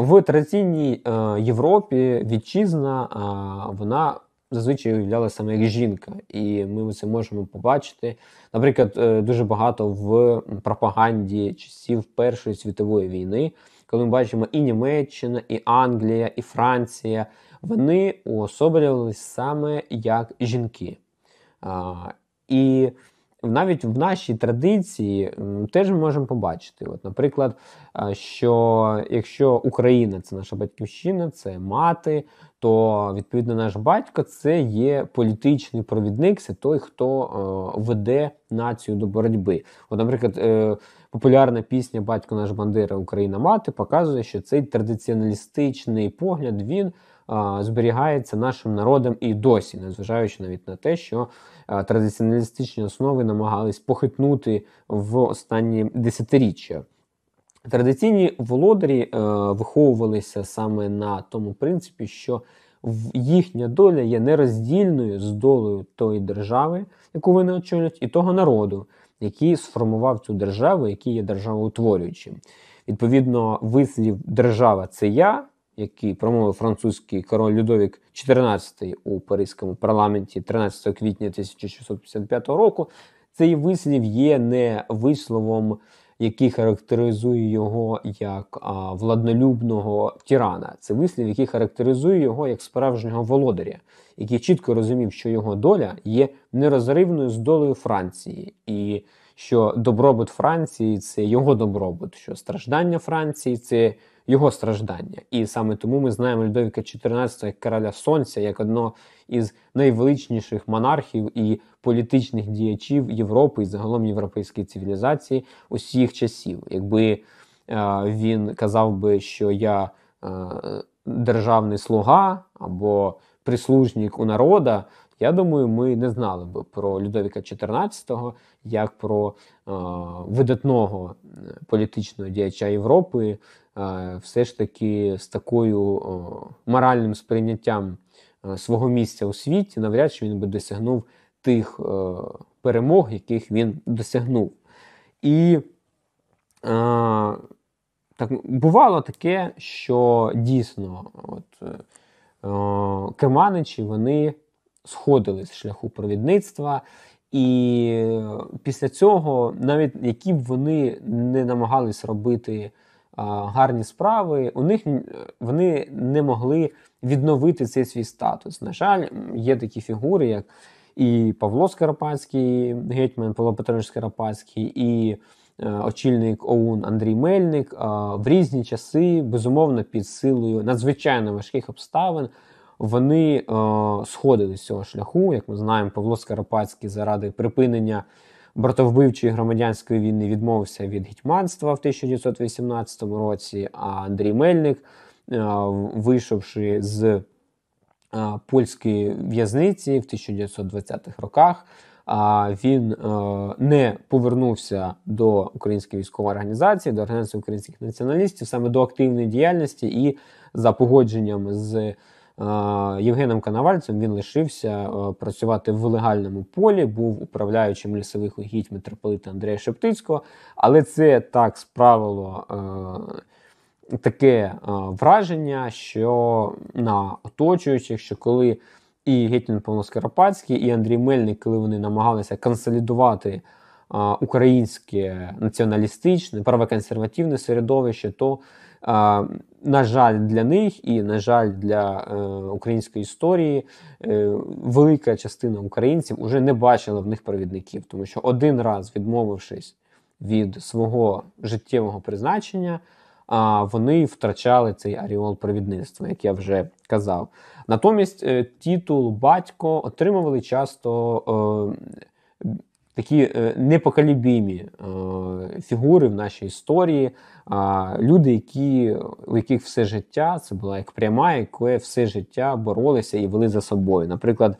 В традиційній е, Європі вітчизна е, вона зазвичай уявляла саме як жінка, і ми це можемо побачити. Наприклад, е, дуже багато в пропаганді часів Першої світової війни, коли ми бачимо і Німеччина, і Англія, і Франція, вони уособлювалися саме як жінки. Е, і навіть в нашій традиції теж ми можемо побачити. От, Наприклад, що якщо Україна це наша батьківщина, це мати, то відповідно наш батько це є політичний провідник, це той, хто е, веде націю до боротьби. От, Наприклад, е, популярна пісня Батько наш бандера Україна мати показує, що цей традиціоналістичний погляд він зберігається нашим народом і досі, незважаючи навіть на те, що традиціоналістичні основи намагались похитнути в останні десятиріччя. Традиційні володарі е, виховувалися саме на тому принципі, що їхня доля є нероздільною з долею тої держави, яку вони очолюють, і того народу, який сформував цю державу, який є державоутворюючим. Відповідно, вислів держава це я які промовив французький король Людовік XIV у Паризькому парламенті 13 квітня 1655 року. Цей вислів є не висловом, який характеризує його як а, владнолюбного тірана. Це вислів, який характеризує його як справжнього володаря, який чітко розумів, що його доля є нерозривною з долею Франції. і що добробут Франції це його добробут, що страждання Франції це його страждання. І саме тому ми знаємо Людовіка XIV як короля Сонця, як одного із найвеличніших монархів і політичних діячів Європи і загалом європейської цивілізації усіх часів. Якби е, він казав би, що я е, державний слуга або прислужник у народа, я думаю, ми не знали б про Людовіка XIV як про е, видатного е, політичного діяча Європи, е, все ж таки з такою е, моральним сприйняттям е, свого місця у світі, навряд чи він би досягнув тих е, перемог, яких він досягнув. І е, так, бувало таке, що дійсно от, е, керманичі вони Сходили з шляху провідництва. І після цього, навіть які б вони не намагались робити а, е, гарні справи, у них е, вони не могли відновити цей свій статус. На жаль, є такі фігури, як і Павло Скарпатський, гетьман Павло Петрович Скарпатський, і е, очільник ОУН Андрій Мельник е, в різні часи, безумовно, під силою надзвичайно важких обставин вони е, сходили з цього шляху. Як ми знаємо, Павло Скарпатський заради припинення братовбивчої громадянської війни відмовився від гетьманства в 1918 році. А Андрій Мельник, е, вийшовши з е, польської в'язниці в 1920-х роках. А він е, не повернувся до української військової організації, до організації українських націоналістів, саме до активної діяльності і за погодженням з Е, Євгеном Канавальцем він лишився е, працювати в легальному полі, був управляючим лісових угідь митрополита Андрея Шептицького, але це так справило е, таке враження, що на оточуючих, що коли і Гетьман Павло-Скоропадський, і Андрій Мельник, коли вони намагалися консолідувати українське націоналістичне правоконсервативне середовище, то на жаль, для них і, на жаль, для е, української історії е, велика частина українців вже не бачила в них провідників, тому що один раз відмовившись від свого життєвого призначення, вони втрачали цей аріол провідництва, як я вже казав. Натомість, е, титул батько отримували часто. Е, такі е, непоколібімі е, фігури в нашій історії, люди, які, у яких все життя це була як пряма, яке все життя боролися і вели за собою. Наприклад,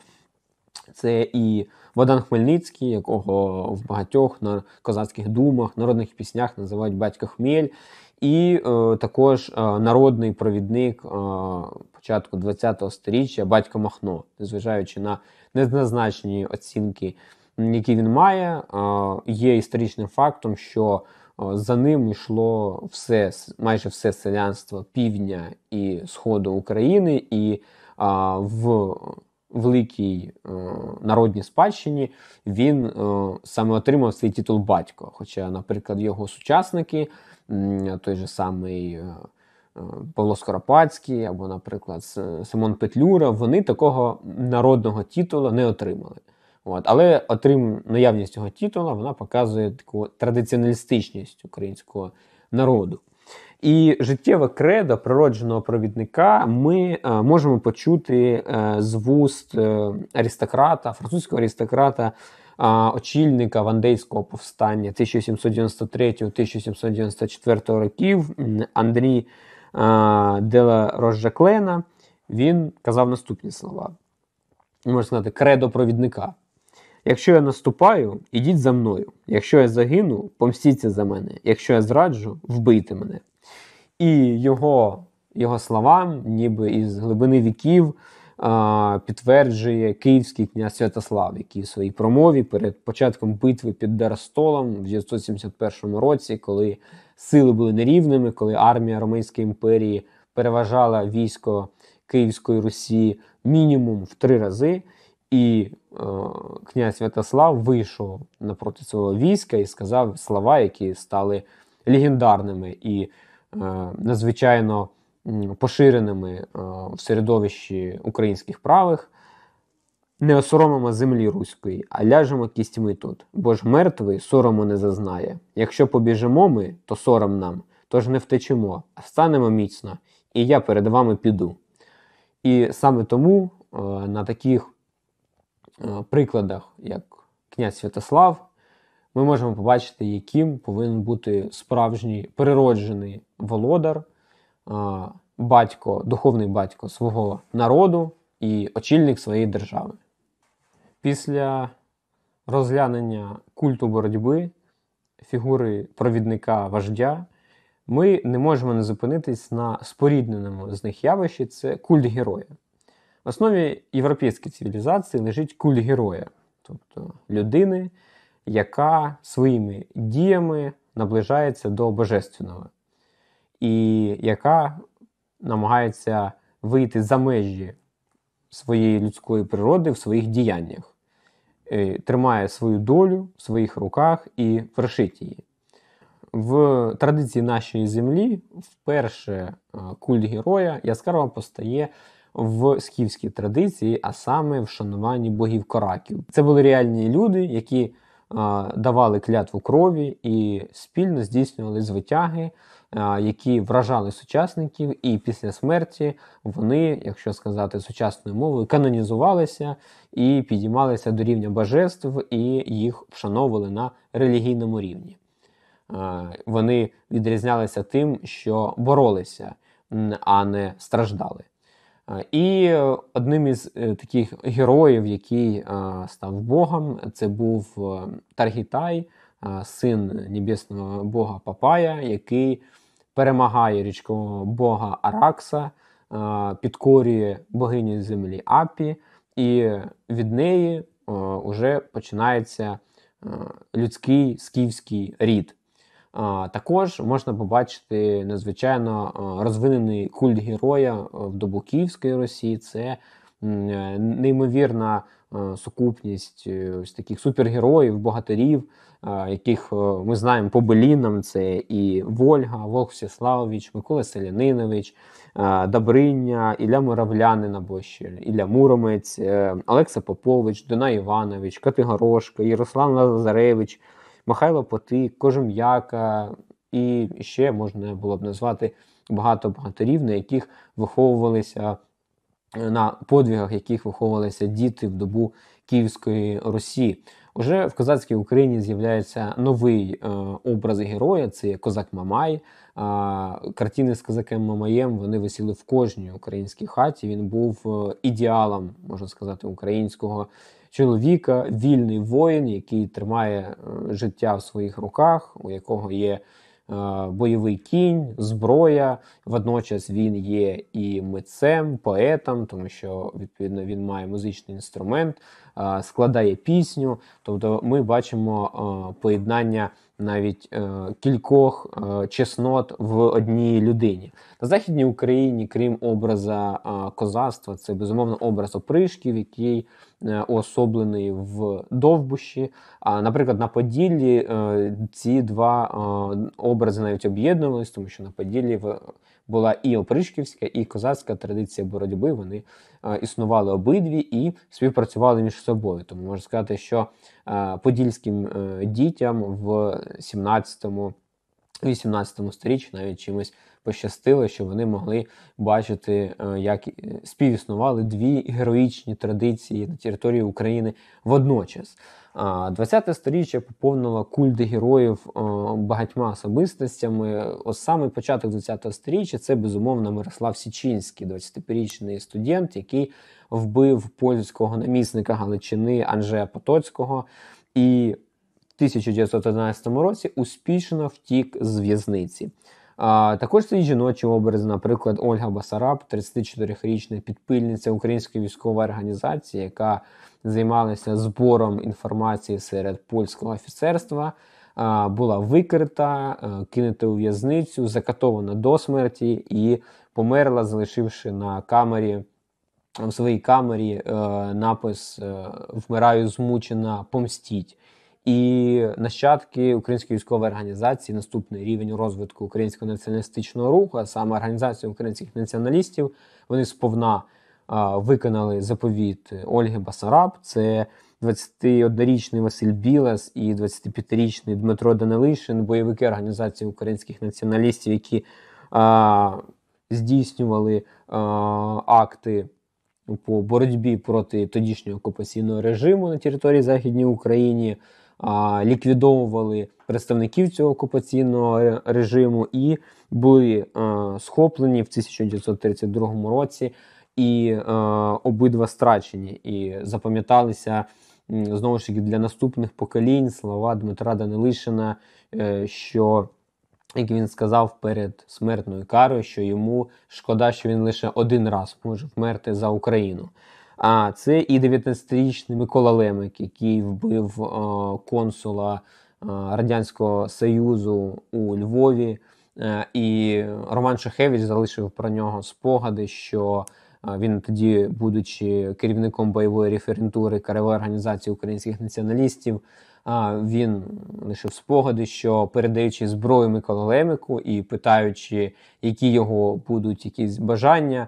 це і Богдан Хмельницький, якого в багатьох на козацьких думах, народних піснях називають батько Хмель, і е, також е, народний провідник е, початку ХХ століття батько Махно, незважаючи на незназначені оцінки який він має, є історичним фактом, що за ним йшло все, майже все селянство півдня і сходу України, і в великій е, народній спадщині він е, саме отримав цей титул батько. Хоча, наприклад, його сучасники, той же самий. Е, Павло Скоропадський або, наприклад, Симон Петлюра, вони такого народного титула не отримали. От. Але отрим наявність цього титула вона показує таку традиціоналістичність українського народу. І життєве кредо природженого провідника ми е, можемо почути е, з вуст е, аристократа, французького аристократа, очільника вандейського повстання 1793-1794 років Андрій е, Дела Розжаклена. Він казав наступні слова. Можна сказати, кредо провідника. Якщо я наступаю, ідіть за мною. Якщо я загину, помстіться за мене. Якщо я зраджу, вбийте мене. І його його слова, ніби із глибини віків, підтверджує київський князь Святослав, який в своїй промові перед початком битви під Дарстолом в 971 році, коли сили були нерівними, коли армія Ромейської імперії переважала військо Київської Русі мінімум в три рази. І е, князь Святослав вийшов напроти свого війська і сказав слова, які стали легендарними і е, надзвичайно поширеними е, в середовищі українських правих. Не осоромимо землі руської, а ляжемо кістьми тут, бо ж мертвий сорому не зазнає. Якщо побіжимо ми, то сором нам, тож не втечемо, а станемо міцно, і я перед вами піду. І саме тому е, на таких Е, прикладах, як князь Святослав, ми можемо побачити, яким повинен бути справжній природжений володар, е, батько, духовний батько свого народу і очільник своєї держави. Після розглянення культу боротьби, фігури провідника вождя, ми не можемо не зупинитись на спорідненому з них явищі це культ героя. В основі європейської цивілізації лежить куль героя, тобто людини, яка своїми діями наближається до Божественного, і яка намагається вийти за межі своєї людської природи в своїх діяннях, е, тримає свою долю в своїх руках і вершить її. В традиції нашої землі вперше е, культ героя яскраво постає в скіфській традиції, а саме в шануванні богів кораків. Це були реальні люди, які а, е, давали клятву крові і спільно здійснювали звитяги, а, е, які вражали сучасників, і після смерті вони, якщо сказати сучасною мовою, канонізувалися і підіймалися до рівня божеств, і їх вшановували на релігійному рівні. Е, вони відрізнялися тим, що боролися, а не страждали. Е, і одним із е, таких героїв, який е, став Богом, це був Таргітай, син небесного бога Папая, який перемагає річкового бога Аракса, підкорює богиню землі Апі, і від неї вже починається людський скіфський рід. Також можна побачити надзвичайно розвинений культ героя в Добуківській Росії. Це е, неймовірна сукупність е, ось таких супергероїв, богатирів, яких е, ми знаємо по Белінам. Це і Вольга, Волк Всіславович, Микола Селянинович, Добриня, Ілля Муравлянин або ще Ілля Муромець, Олекса Попович, Дона Іванович, Катигорошка, Ярослав Лазаревич. Михайло Потик, Кожум'яка, і ще можна було б назвати багато богатирів, на яких виховувалися е, на подвігах, яких виховувалися діти в добу Київської Русі. Уже в козацькій Україні з'являється новий е, образ героя. Це є козак Мамай. Е, картини з козаком Мамаєм вони висіли в кожній українській хаті. Він був е, ідеалом, можна сказати, українського чоловіка, вільний воїн, який тримає е, життя в своїх руках, у якого є е, бойовий кінь, зброя. Водночас він є і митцем, поетом, тому що відповідно він має музичний інструмент, е, складає пісню. Тобто, ми бачимо поєднання. Навіть е, кількох е, чеснот в одній людині на західній Україні, крім образа е, козацтва, це безумовно образ опришків, який Е, уособлений в Довбуші. А наприклад, на Поділлі е, ці два е, образи навіть об'єднувалися, тому що на Поділлі була і опришківська, і козацька традиція боротьби. Вони існували обидві і співпрацювали між собою. Тому можна сказати, що подільським дітям в 17-18 сторіччі навіть чимось пощастило, що вони могли бачити, е, як е, співіснували дві героїчні традиції на території України водночас. 20-те сторіччя поповнило культи героїв е, багатьма особистостями. Ось саме початок 20-го сторіччя це безумовно Мирослав Січинський, 25-річний студент, який вбив польського намісника Галичини Анжея Потоцького і в 1911 році успішно втік з в'язниці. А, Також це і жіночі образи, наприклад, Ольга Басараб, 34-річна підпильниця української військової організації, яка займалася збором інформації серед польського офіцерства, була викрита, е, кинута у в'язницю, закатована до смерті і померла, залишивши на камері. В своїй камері е, напис е, Вмираю змучена помстіть. І нащадки української військової організації, наступний рівень розвитку українського націоналістичного руху, а саме організацію українських націоналістів, вони сповна а, виконали заповіт Ольги Басараб. Це 21-річний Василь Білас і 25-річний Дмитро Данилишин, бойовики організації українських націоналістів, які а, здійснювали а, акти. По боротьбі проти тодішнього окупаційного режиму на території Західній України ліквідовували представників цього окупаційного режиму і були схоплені в 1932 році і обидва страчені і запам'яталися. Знову ж таки, для наступних поколінь слова Дмитра Данилишина, е, що як він сказав перед смертною карою, що йому шкода, що він лише один раз може вмерти за Україну. А це і 19-річний Микола Лемик, який вбив а, е, консула а, е, Радянського Союзу у Львові. А, е, і Роман Шахевич залишив про нього спогади, що він тоді, будучи керівником бойової референтури КРВ організації українських націоналістів він лишив спогади, що передаючи зброю Микола Лемику і питаючи, які його будуть якісь бажання.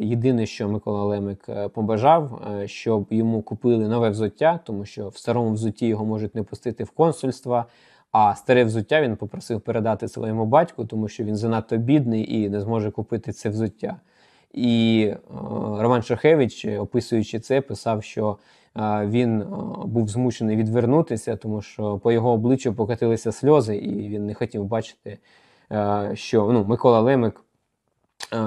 Єдине, що Микола Лемик е, побажав, е, щоб йому купили нове взуття, тому що в старому взутті його можуть не пустити в консульства. А старе взуття він попросив передати своєму батьку, тому що він занадто бідний і не зможе купити це взуття. І е, Роман Шахевич, описуючи це, писав, що е, він е, був змушений відвернутися, тому що по його обличчю покатилися сльози, і він не хотів бачити, що ну, Микола Лемик.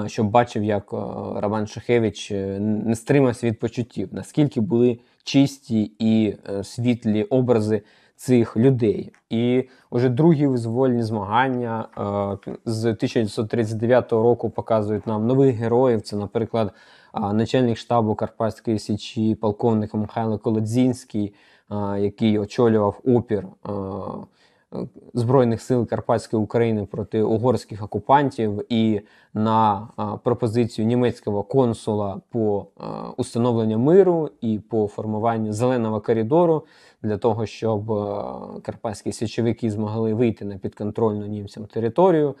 Щоб бачив, як Роман Шахевич не стримався від почуттів, наскільки були чисті і світлі образи цих людей. І вже другі визвольні змагання е, з 1939 року показують нам нових героїв. Це, наприклад, е, начальник штабу Карпатської січі, полковник Михайло Колодзінський, е, який очолював опір. Е, збройних сил Карпатської України проти угорських окупантів і на пропозицію німецького консула по установленню миру і по формуванню зеленого коридору для того, щоб карпатські січовики змогли вийти на підконтрольну німцям територію.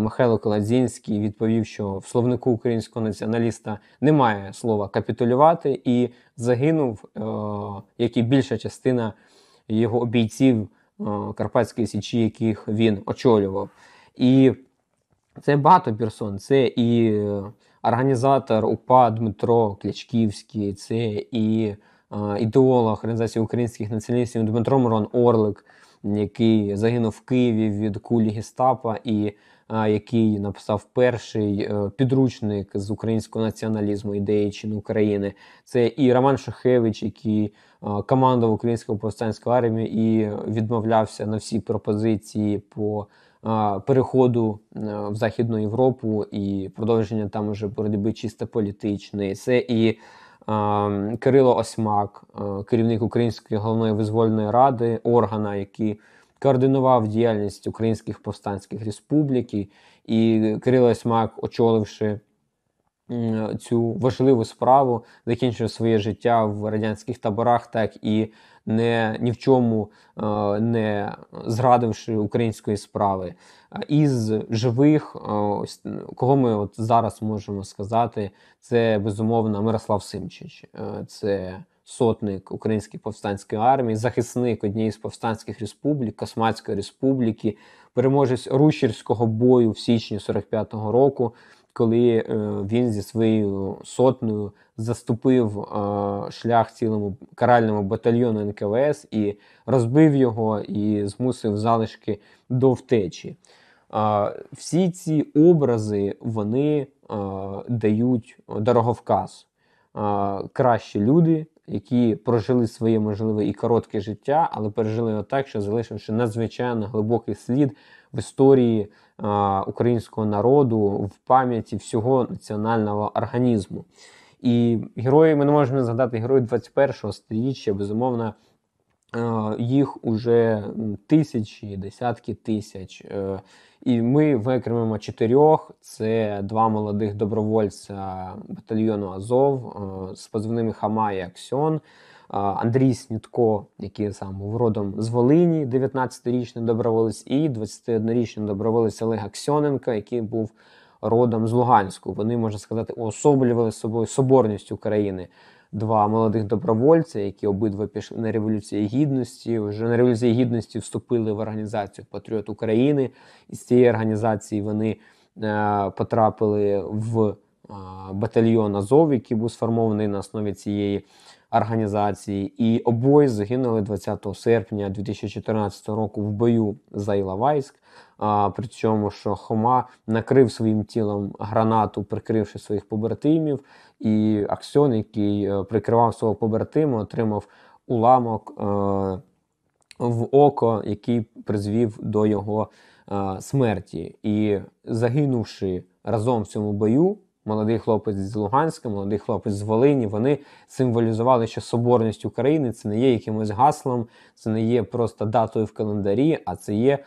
Михайло Коладзінський відповів, що в словнику українського націоналіста немає слова капітулювати і загинув, як і більша частина його бійців Е, карпатської Січі, яких він очолював. І це багато персон. Це і е, організатор УПА Дмитро Клячківський, це і е, ідеолог організації українських націоналістів Дмитро Мирон Орлик, який загинув в Києві від кулі Гестапа, і який написав перший підручник з українського націоналізму ідеї чин України. Це і Роман Шухевич, який Е, командував українською повстанською армією і відмовлявся на всі пропозиції по е, переходу е, в Західну Європу і продовження там уже боротьби чисто політичної. Це і Кирило Осьмак, керівник Української головної визвольної ради, органа, який координував діяльність українських повстанських республік, і Кирило Осьмак, очоливши цю важливу справу, закінчив своє життя в радянських таборах, так і не ні в чому е, не зрадивши української справи. Е, із живих, е, кого ми от зараз можемо сказати, це безумовно Мирослав Симчич. Це Сотник Української повстанської армії, захисник однієї з повстанських республік, Космацької республіки, переможець Рущерського бою в січні 45-го року, коли е, він зі своєю сотнею заступив е, шлях цілому каральному батальйону НКВС і розбив його і змусив залишки до втечі. Всі ці образи вони е, дають дороговказ. Кращі люди, які прожили своє можливе і коротке життя, але пережили його так, що залишивши надзвичайно глибокий слід в історії українського народу в пам'яті всього національного організму. І герої ми не можемо згадати герої 21-го століття, безумовно. Їх уже тисячі, десятки тисяч, е, і ми викремимо чотирьох: це два молодих добровольця батальйону Азов е, з позивними Хама і Аксьон. Андрій Снітко, який сам був родом з Волині, 19-річний доброволець, і 21-річний доброволець Олега Ксьоненка, який був родом з Луганську. Вони, можна сказати, уособлювали собою соборність України. Два молодих добровольця, які обидва пішли на революцію гідності. Вже на революції гідності вступили в організацію Патріот України, і з цієї організації вони е, потрапили в е, батальйон Азов, який був сформований на основі цієї організації, і обоє загинули 20 серпня 2014 року в бою за Іловайськ. А, При цьому, що Хома накрив своїм тілом гранату, прикривши своїх побратимів, і Аксьон, який е, прикривав свого побратима, отримав уламок е, в око, який призвів до його е, смерті. І загинувши разом в цьому бою, молодий хлопець з Луганська, молодий хлопець з Волині. Вони символізували, що соборність України це не є якимось гаслом, це не є просто датою в календарі, а це є е,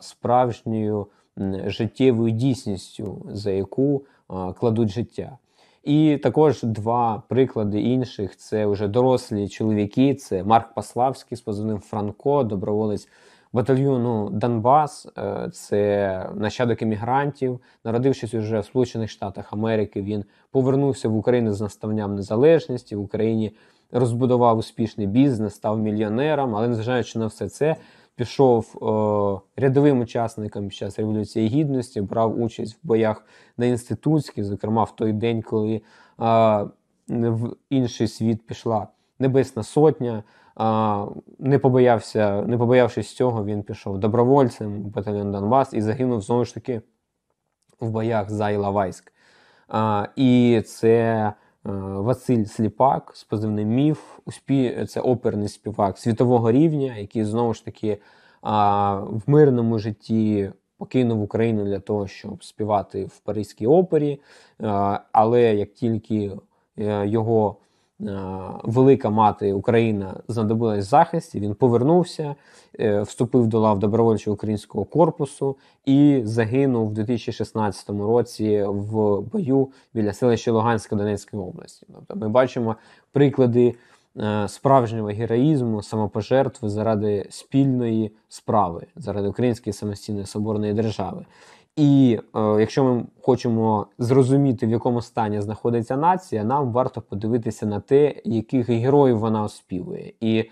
справжньою е, життєвою дійсністю, за яку е, кладуть життя. І також два приклади інших: це вже дорослі чоловіки. Це Марк Паславський з позивним Франко, доброволець батальйону Донбас, е, це нащадок емігрантів, народившись уже в Сполучених Штатах Америки, він повернувся в Україну з наставням незалежності в Україні. Розбудував успішний бізнес, став мільйонером, але незважаючи на все це, пішов о, е, рядовим учасником під час Революції Гідності, брав участь в боях на інститутських, зокрема в той день, коли о, е, в інший світ пішла Небесна Сотня. Не побоявся, не побоявшись цього, він пішов добровольцем у батальйон Донбас і загинув знову ж таки в боях за Іловайськ. І це е, Василь Сліпак, з позивним міф, це оперний співак світового рівня, який знову ж таки в мирному житті покинув Україну для того, щоб співати в Паризькій опері. Але як тільки е, його Е, велика мати Україна знадобилась захисті. Він повернувся, е, вступив до лав добровольчого українського корпусу і загинув в 2016 році в бою біля селища Луганська Донецької області. Тобто, ми бачимо приклади. Е, справжнього героїзму, самопожертви заради спільної справи, заради української самостійної соборної держави. І е, якщо ми хочемо зрозуміти, в якому стані знаходиться нація, нам варто подивитися на те, яких героїв вона оспівує. І е,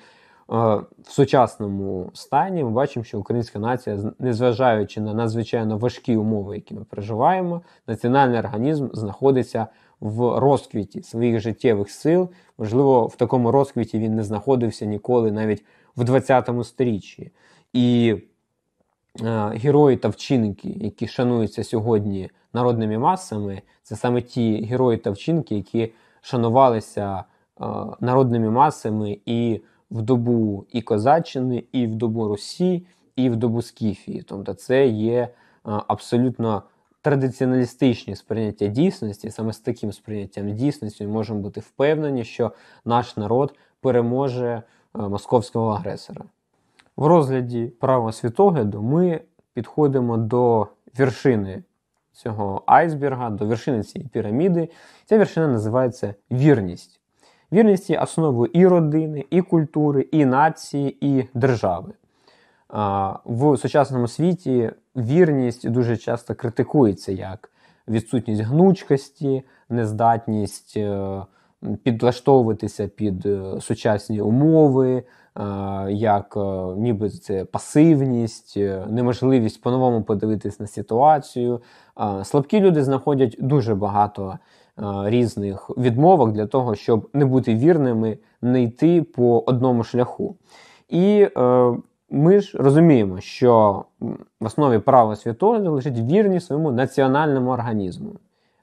в сучасному стані ми бачимо, що українська нація, незважаючи на надзвичайно важкі умови, які ми переживаємо, національний організм знаходиться в розквіті своїх життєвих сил. Можливо, в такому розквіті він не знаходився ніколи, навіть в 20-му сторіччі. І Е, герої та вчинки, які шануються сьогодні народними масами, це саме ті герої та вчинки, які шанувалися е, народними масами і в добу і Козаччини, і в добу Русі, і в добу Скіфії. Тобто, це є е, абсолютно традиціоналістичні сприйняття дійсності, саме з таким сприйняттям дійсності ми можемо бути впевнені, що наш народ переможе московського агресора. В розгляді права світогляду ми підходимо до вершини цього айсберга, до вершини цієї піраміди. Ця вершина називається вірність. Вірність є основою і родини, і культури, і нації, і держави. В сучасному світі вірність дуже часто критикується як відсутність гнучкості, нездатність. Е, підлаштовуватися під е, сучасні умови, е, як е, ніби це пасивність, неможливість по-новому подивитись на ситуацію. Слабкі люди знаходять дуже багато різних відмовок для того, щоб не бути вірними, не йти по одному шляху. І ми ж розуміємо, що в основі права світогляду лежить вірність своєму національному організму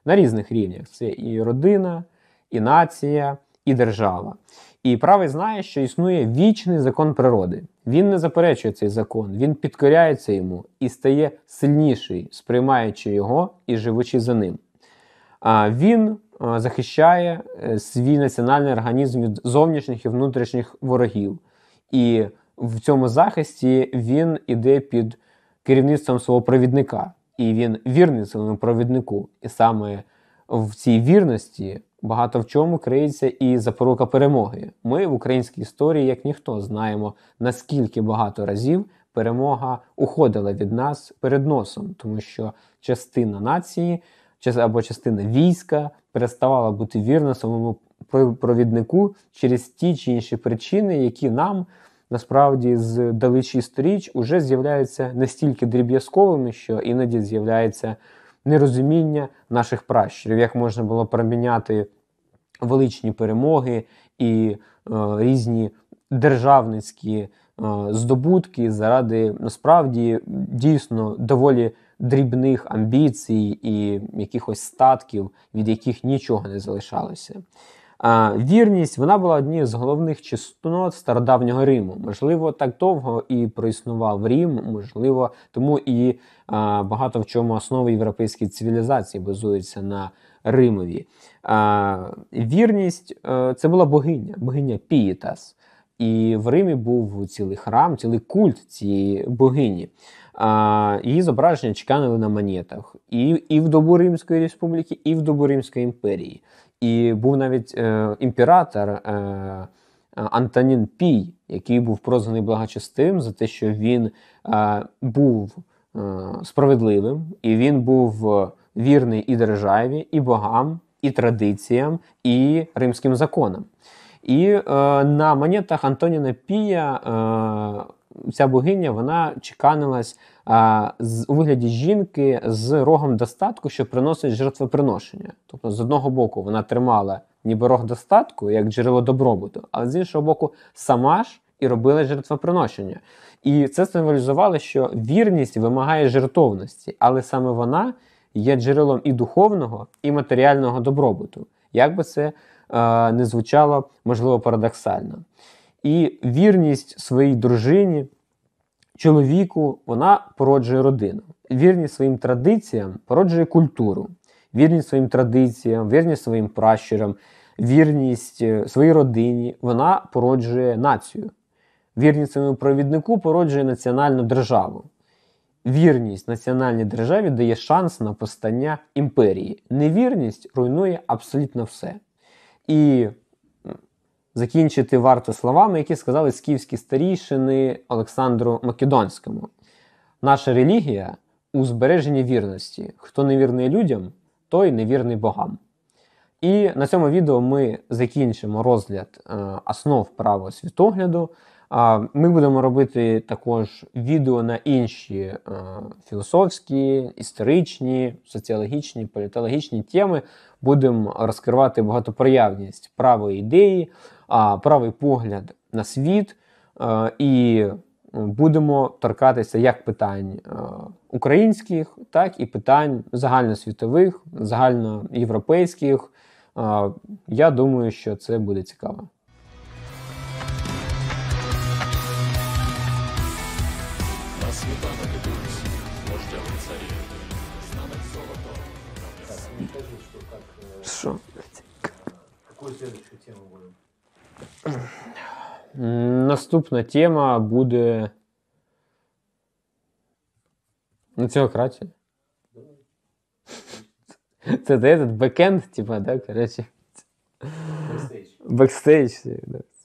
на різних рівнях. Це і родина і нація, і держава. І правий знає, що існує вічний закон природи. Він не заперечує цей закон, він підкоряється йому і стає сильніший, сприймаючи його і живучи за ним. А він захищає е, свій національний організм від зовнішніх і внутрішніх ворогів. І в цьому захисті він іде під керівництвом свого провідника, і він вірний своєму провіднику. І саме в цій вірності багато в чому криється і запорука перемоги. Ми в українській історії, як ніхто, знаємо наскільки багато разів перемога уходила від нас перед носом, тому що частина нації або частина війська переставала бути вірна самому провіднику через ті чи інші причини, які нам. Насправді, з далечі сторіч уже з'являються настільки дріб'язковими, що іноді з'являється нерозуміння наших пращурів, як можна було проміняти величні перемоги і е, різні державницькі е, здобутки заради насправді дійсно доволі дрібних амбіцій і якихось статків, від яких нічого не залишалося. А вірність вона була однією з головних чеснот стародавнього Риму. Можливо, так довго і проіснував Рім, можливо, тому і а, багато в чому основи європейської цивілізації базуються на Римові. А, Вірність а, е, це була богиня, богиня Пієтас. І в Римі був цілий храм, цілий культ цієї богині. А, Її зображення чеканили на монетах і і в добу Римської республіки, і в добу Римської імперії. І був навіть е, імператор е, Антонін Пій, який був прозваний благочестивим за те, що він е, був е, справедливим, і він був вірний і державі, і богам, і традиціям, і римським законам. І е, на монетах Антоніна Пія е, ця богиня вона чеканилась з у вигляді жінки з рогом достатку, що приносить жертвоприношення. Тобто, з одного боку, вона тримала ніби рог достатку, як джерело добробуту, але з іншого боку, сама ж і робила жертвоприношення. І це символізувало, що вірність вимагає жертовності, але саме вона є джерелом і духовного, і матеріального добробуту. Як би це е, не звучало, можливо, парадоксально. І вірність своїй дружині чоловіку, вона породжує родину. Вірність своїм традиціям породжує культуру, вірність своїм традиціям, вірність своїм пращурам, вірність е, своїй родині, вона породжує націю. Вірність своєму провіднику породжує національну державу. Вірність національній державі дає шанс на постання імперії. Невірність руйнує абсолютно все. І закінчити варто словами, які сказали скіфські старішини Олександру Македонському. Наша релігія у збереженні вірності. Хто не вірний людям, той невірний богам. І на цьому відео ми закінчимо розгляд е, основ права світогляду. Е, ми будемо робити також відео на інші е, філософські, історичні, соціологічні, політологічні теми. Будемо розкривати багатопроявність правої ідеї правий погляд на світ е, і ну, будемо торкатися як питань е, українських, так і питань загальносвітових, загальноєвропейських. Е, я думаю, що це буде цікаво. Що? Какой следующий? Наступна тема буде. Націократія. Це этот бекенд, типа, да, короче. Бекстейдж. Бекстейдж, да.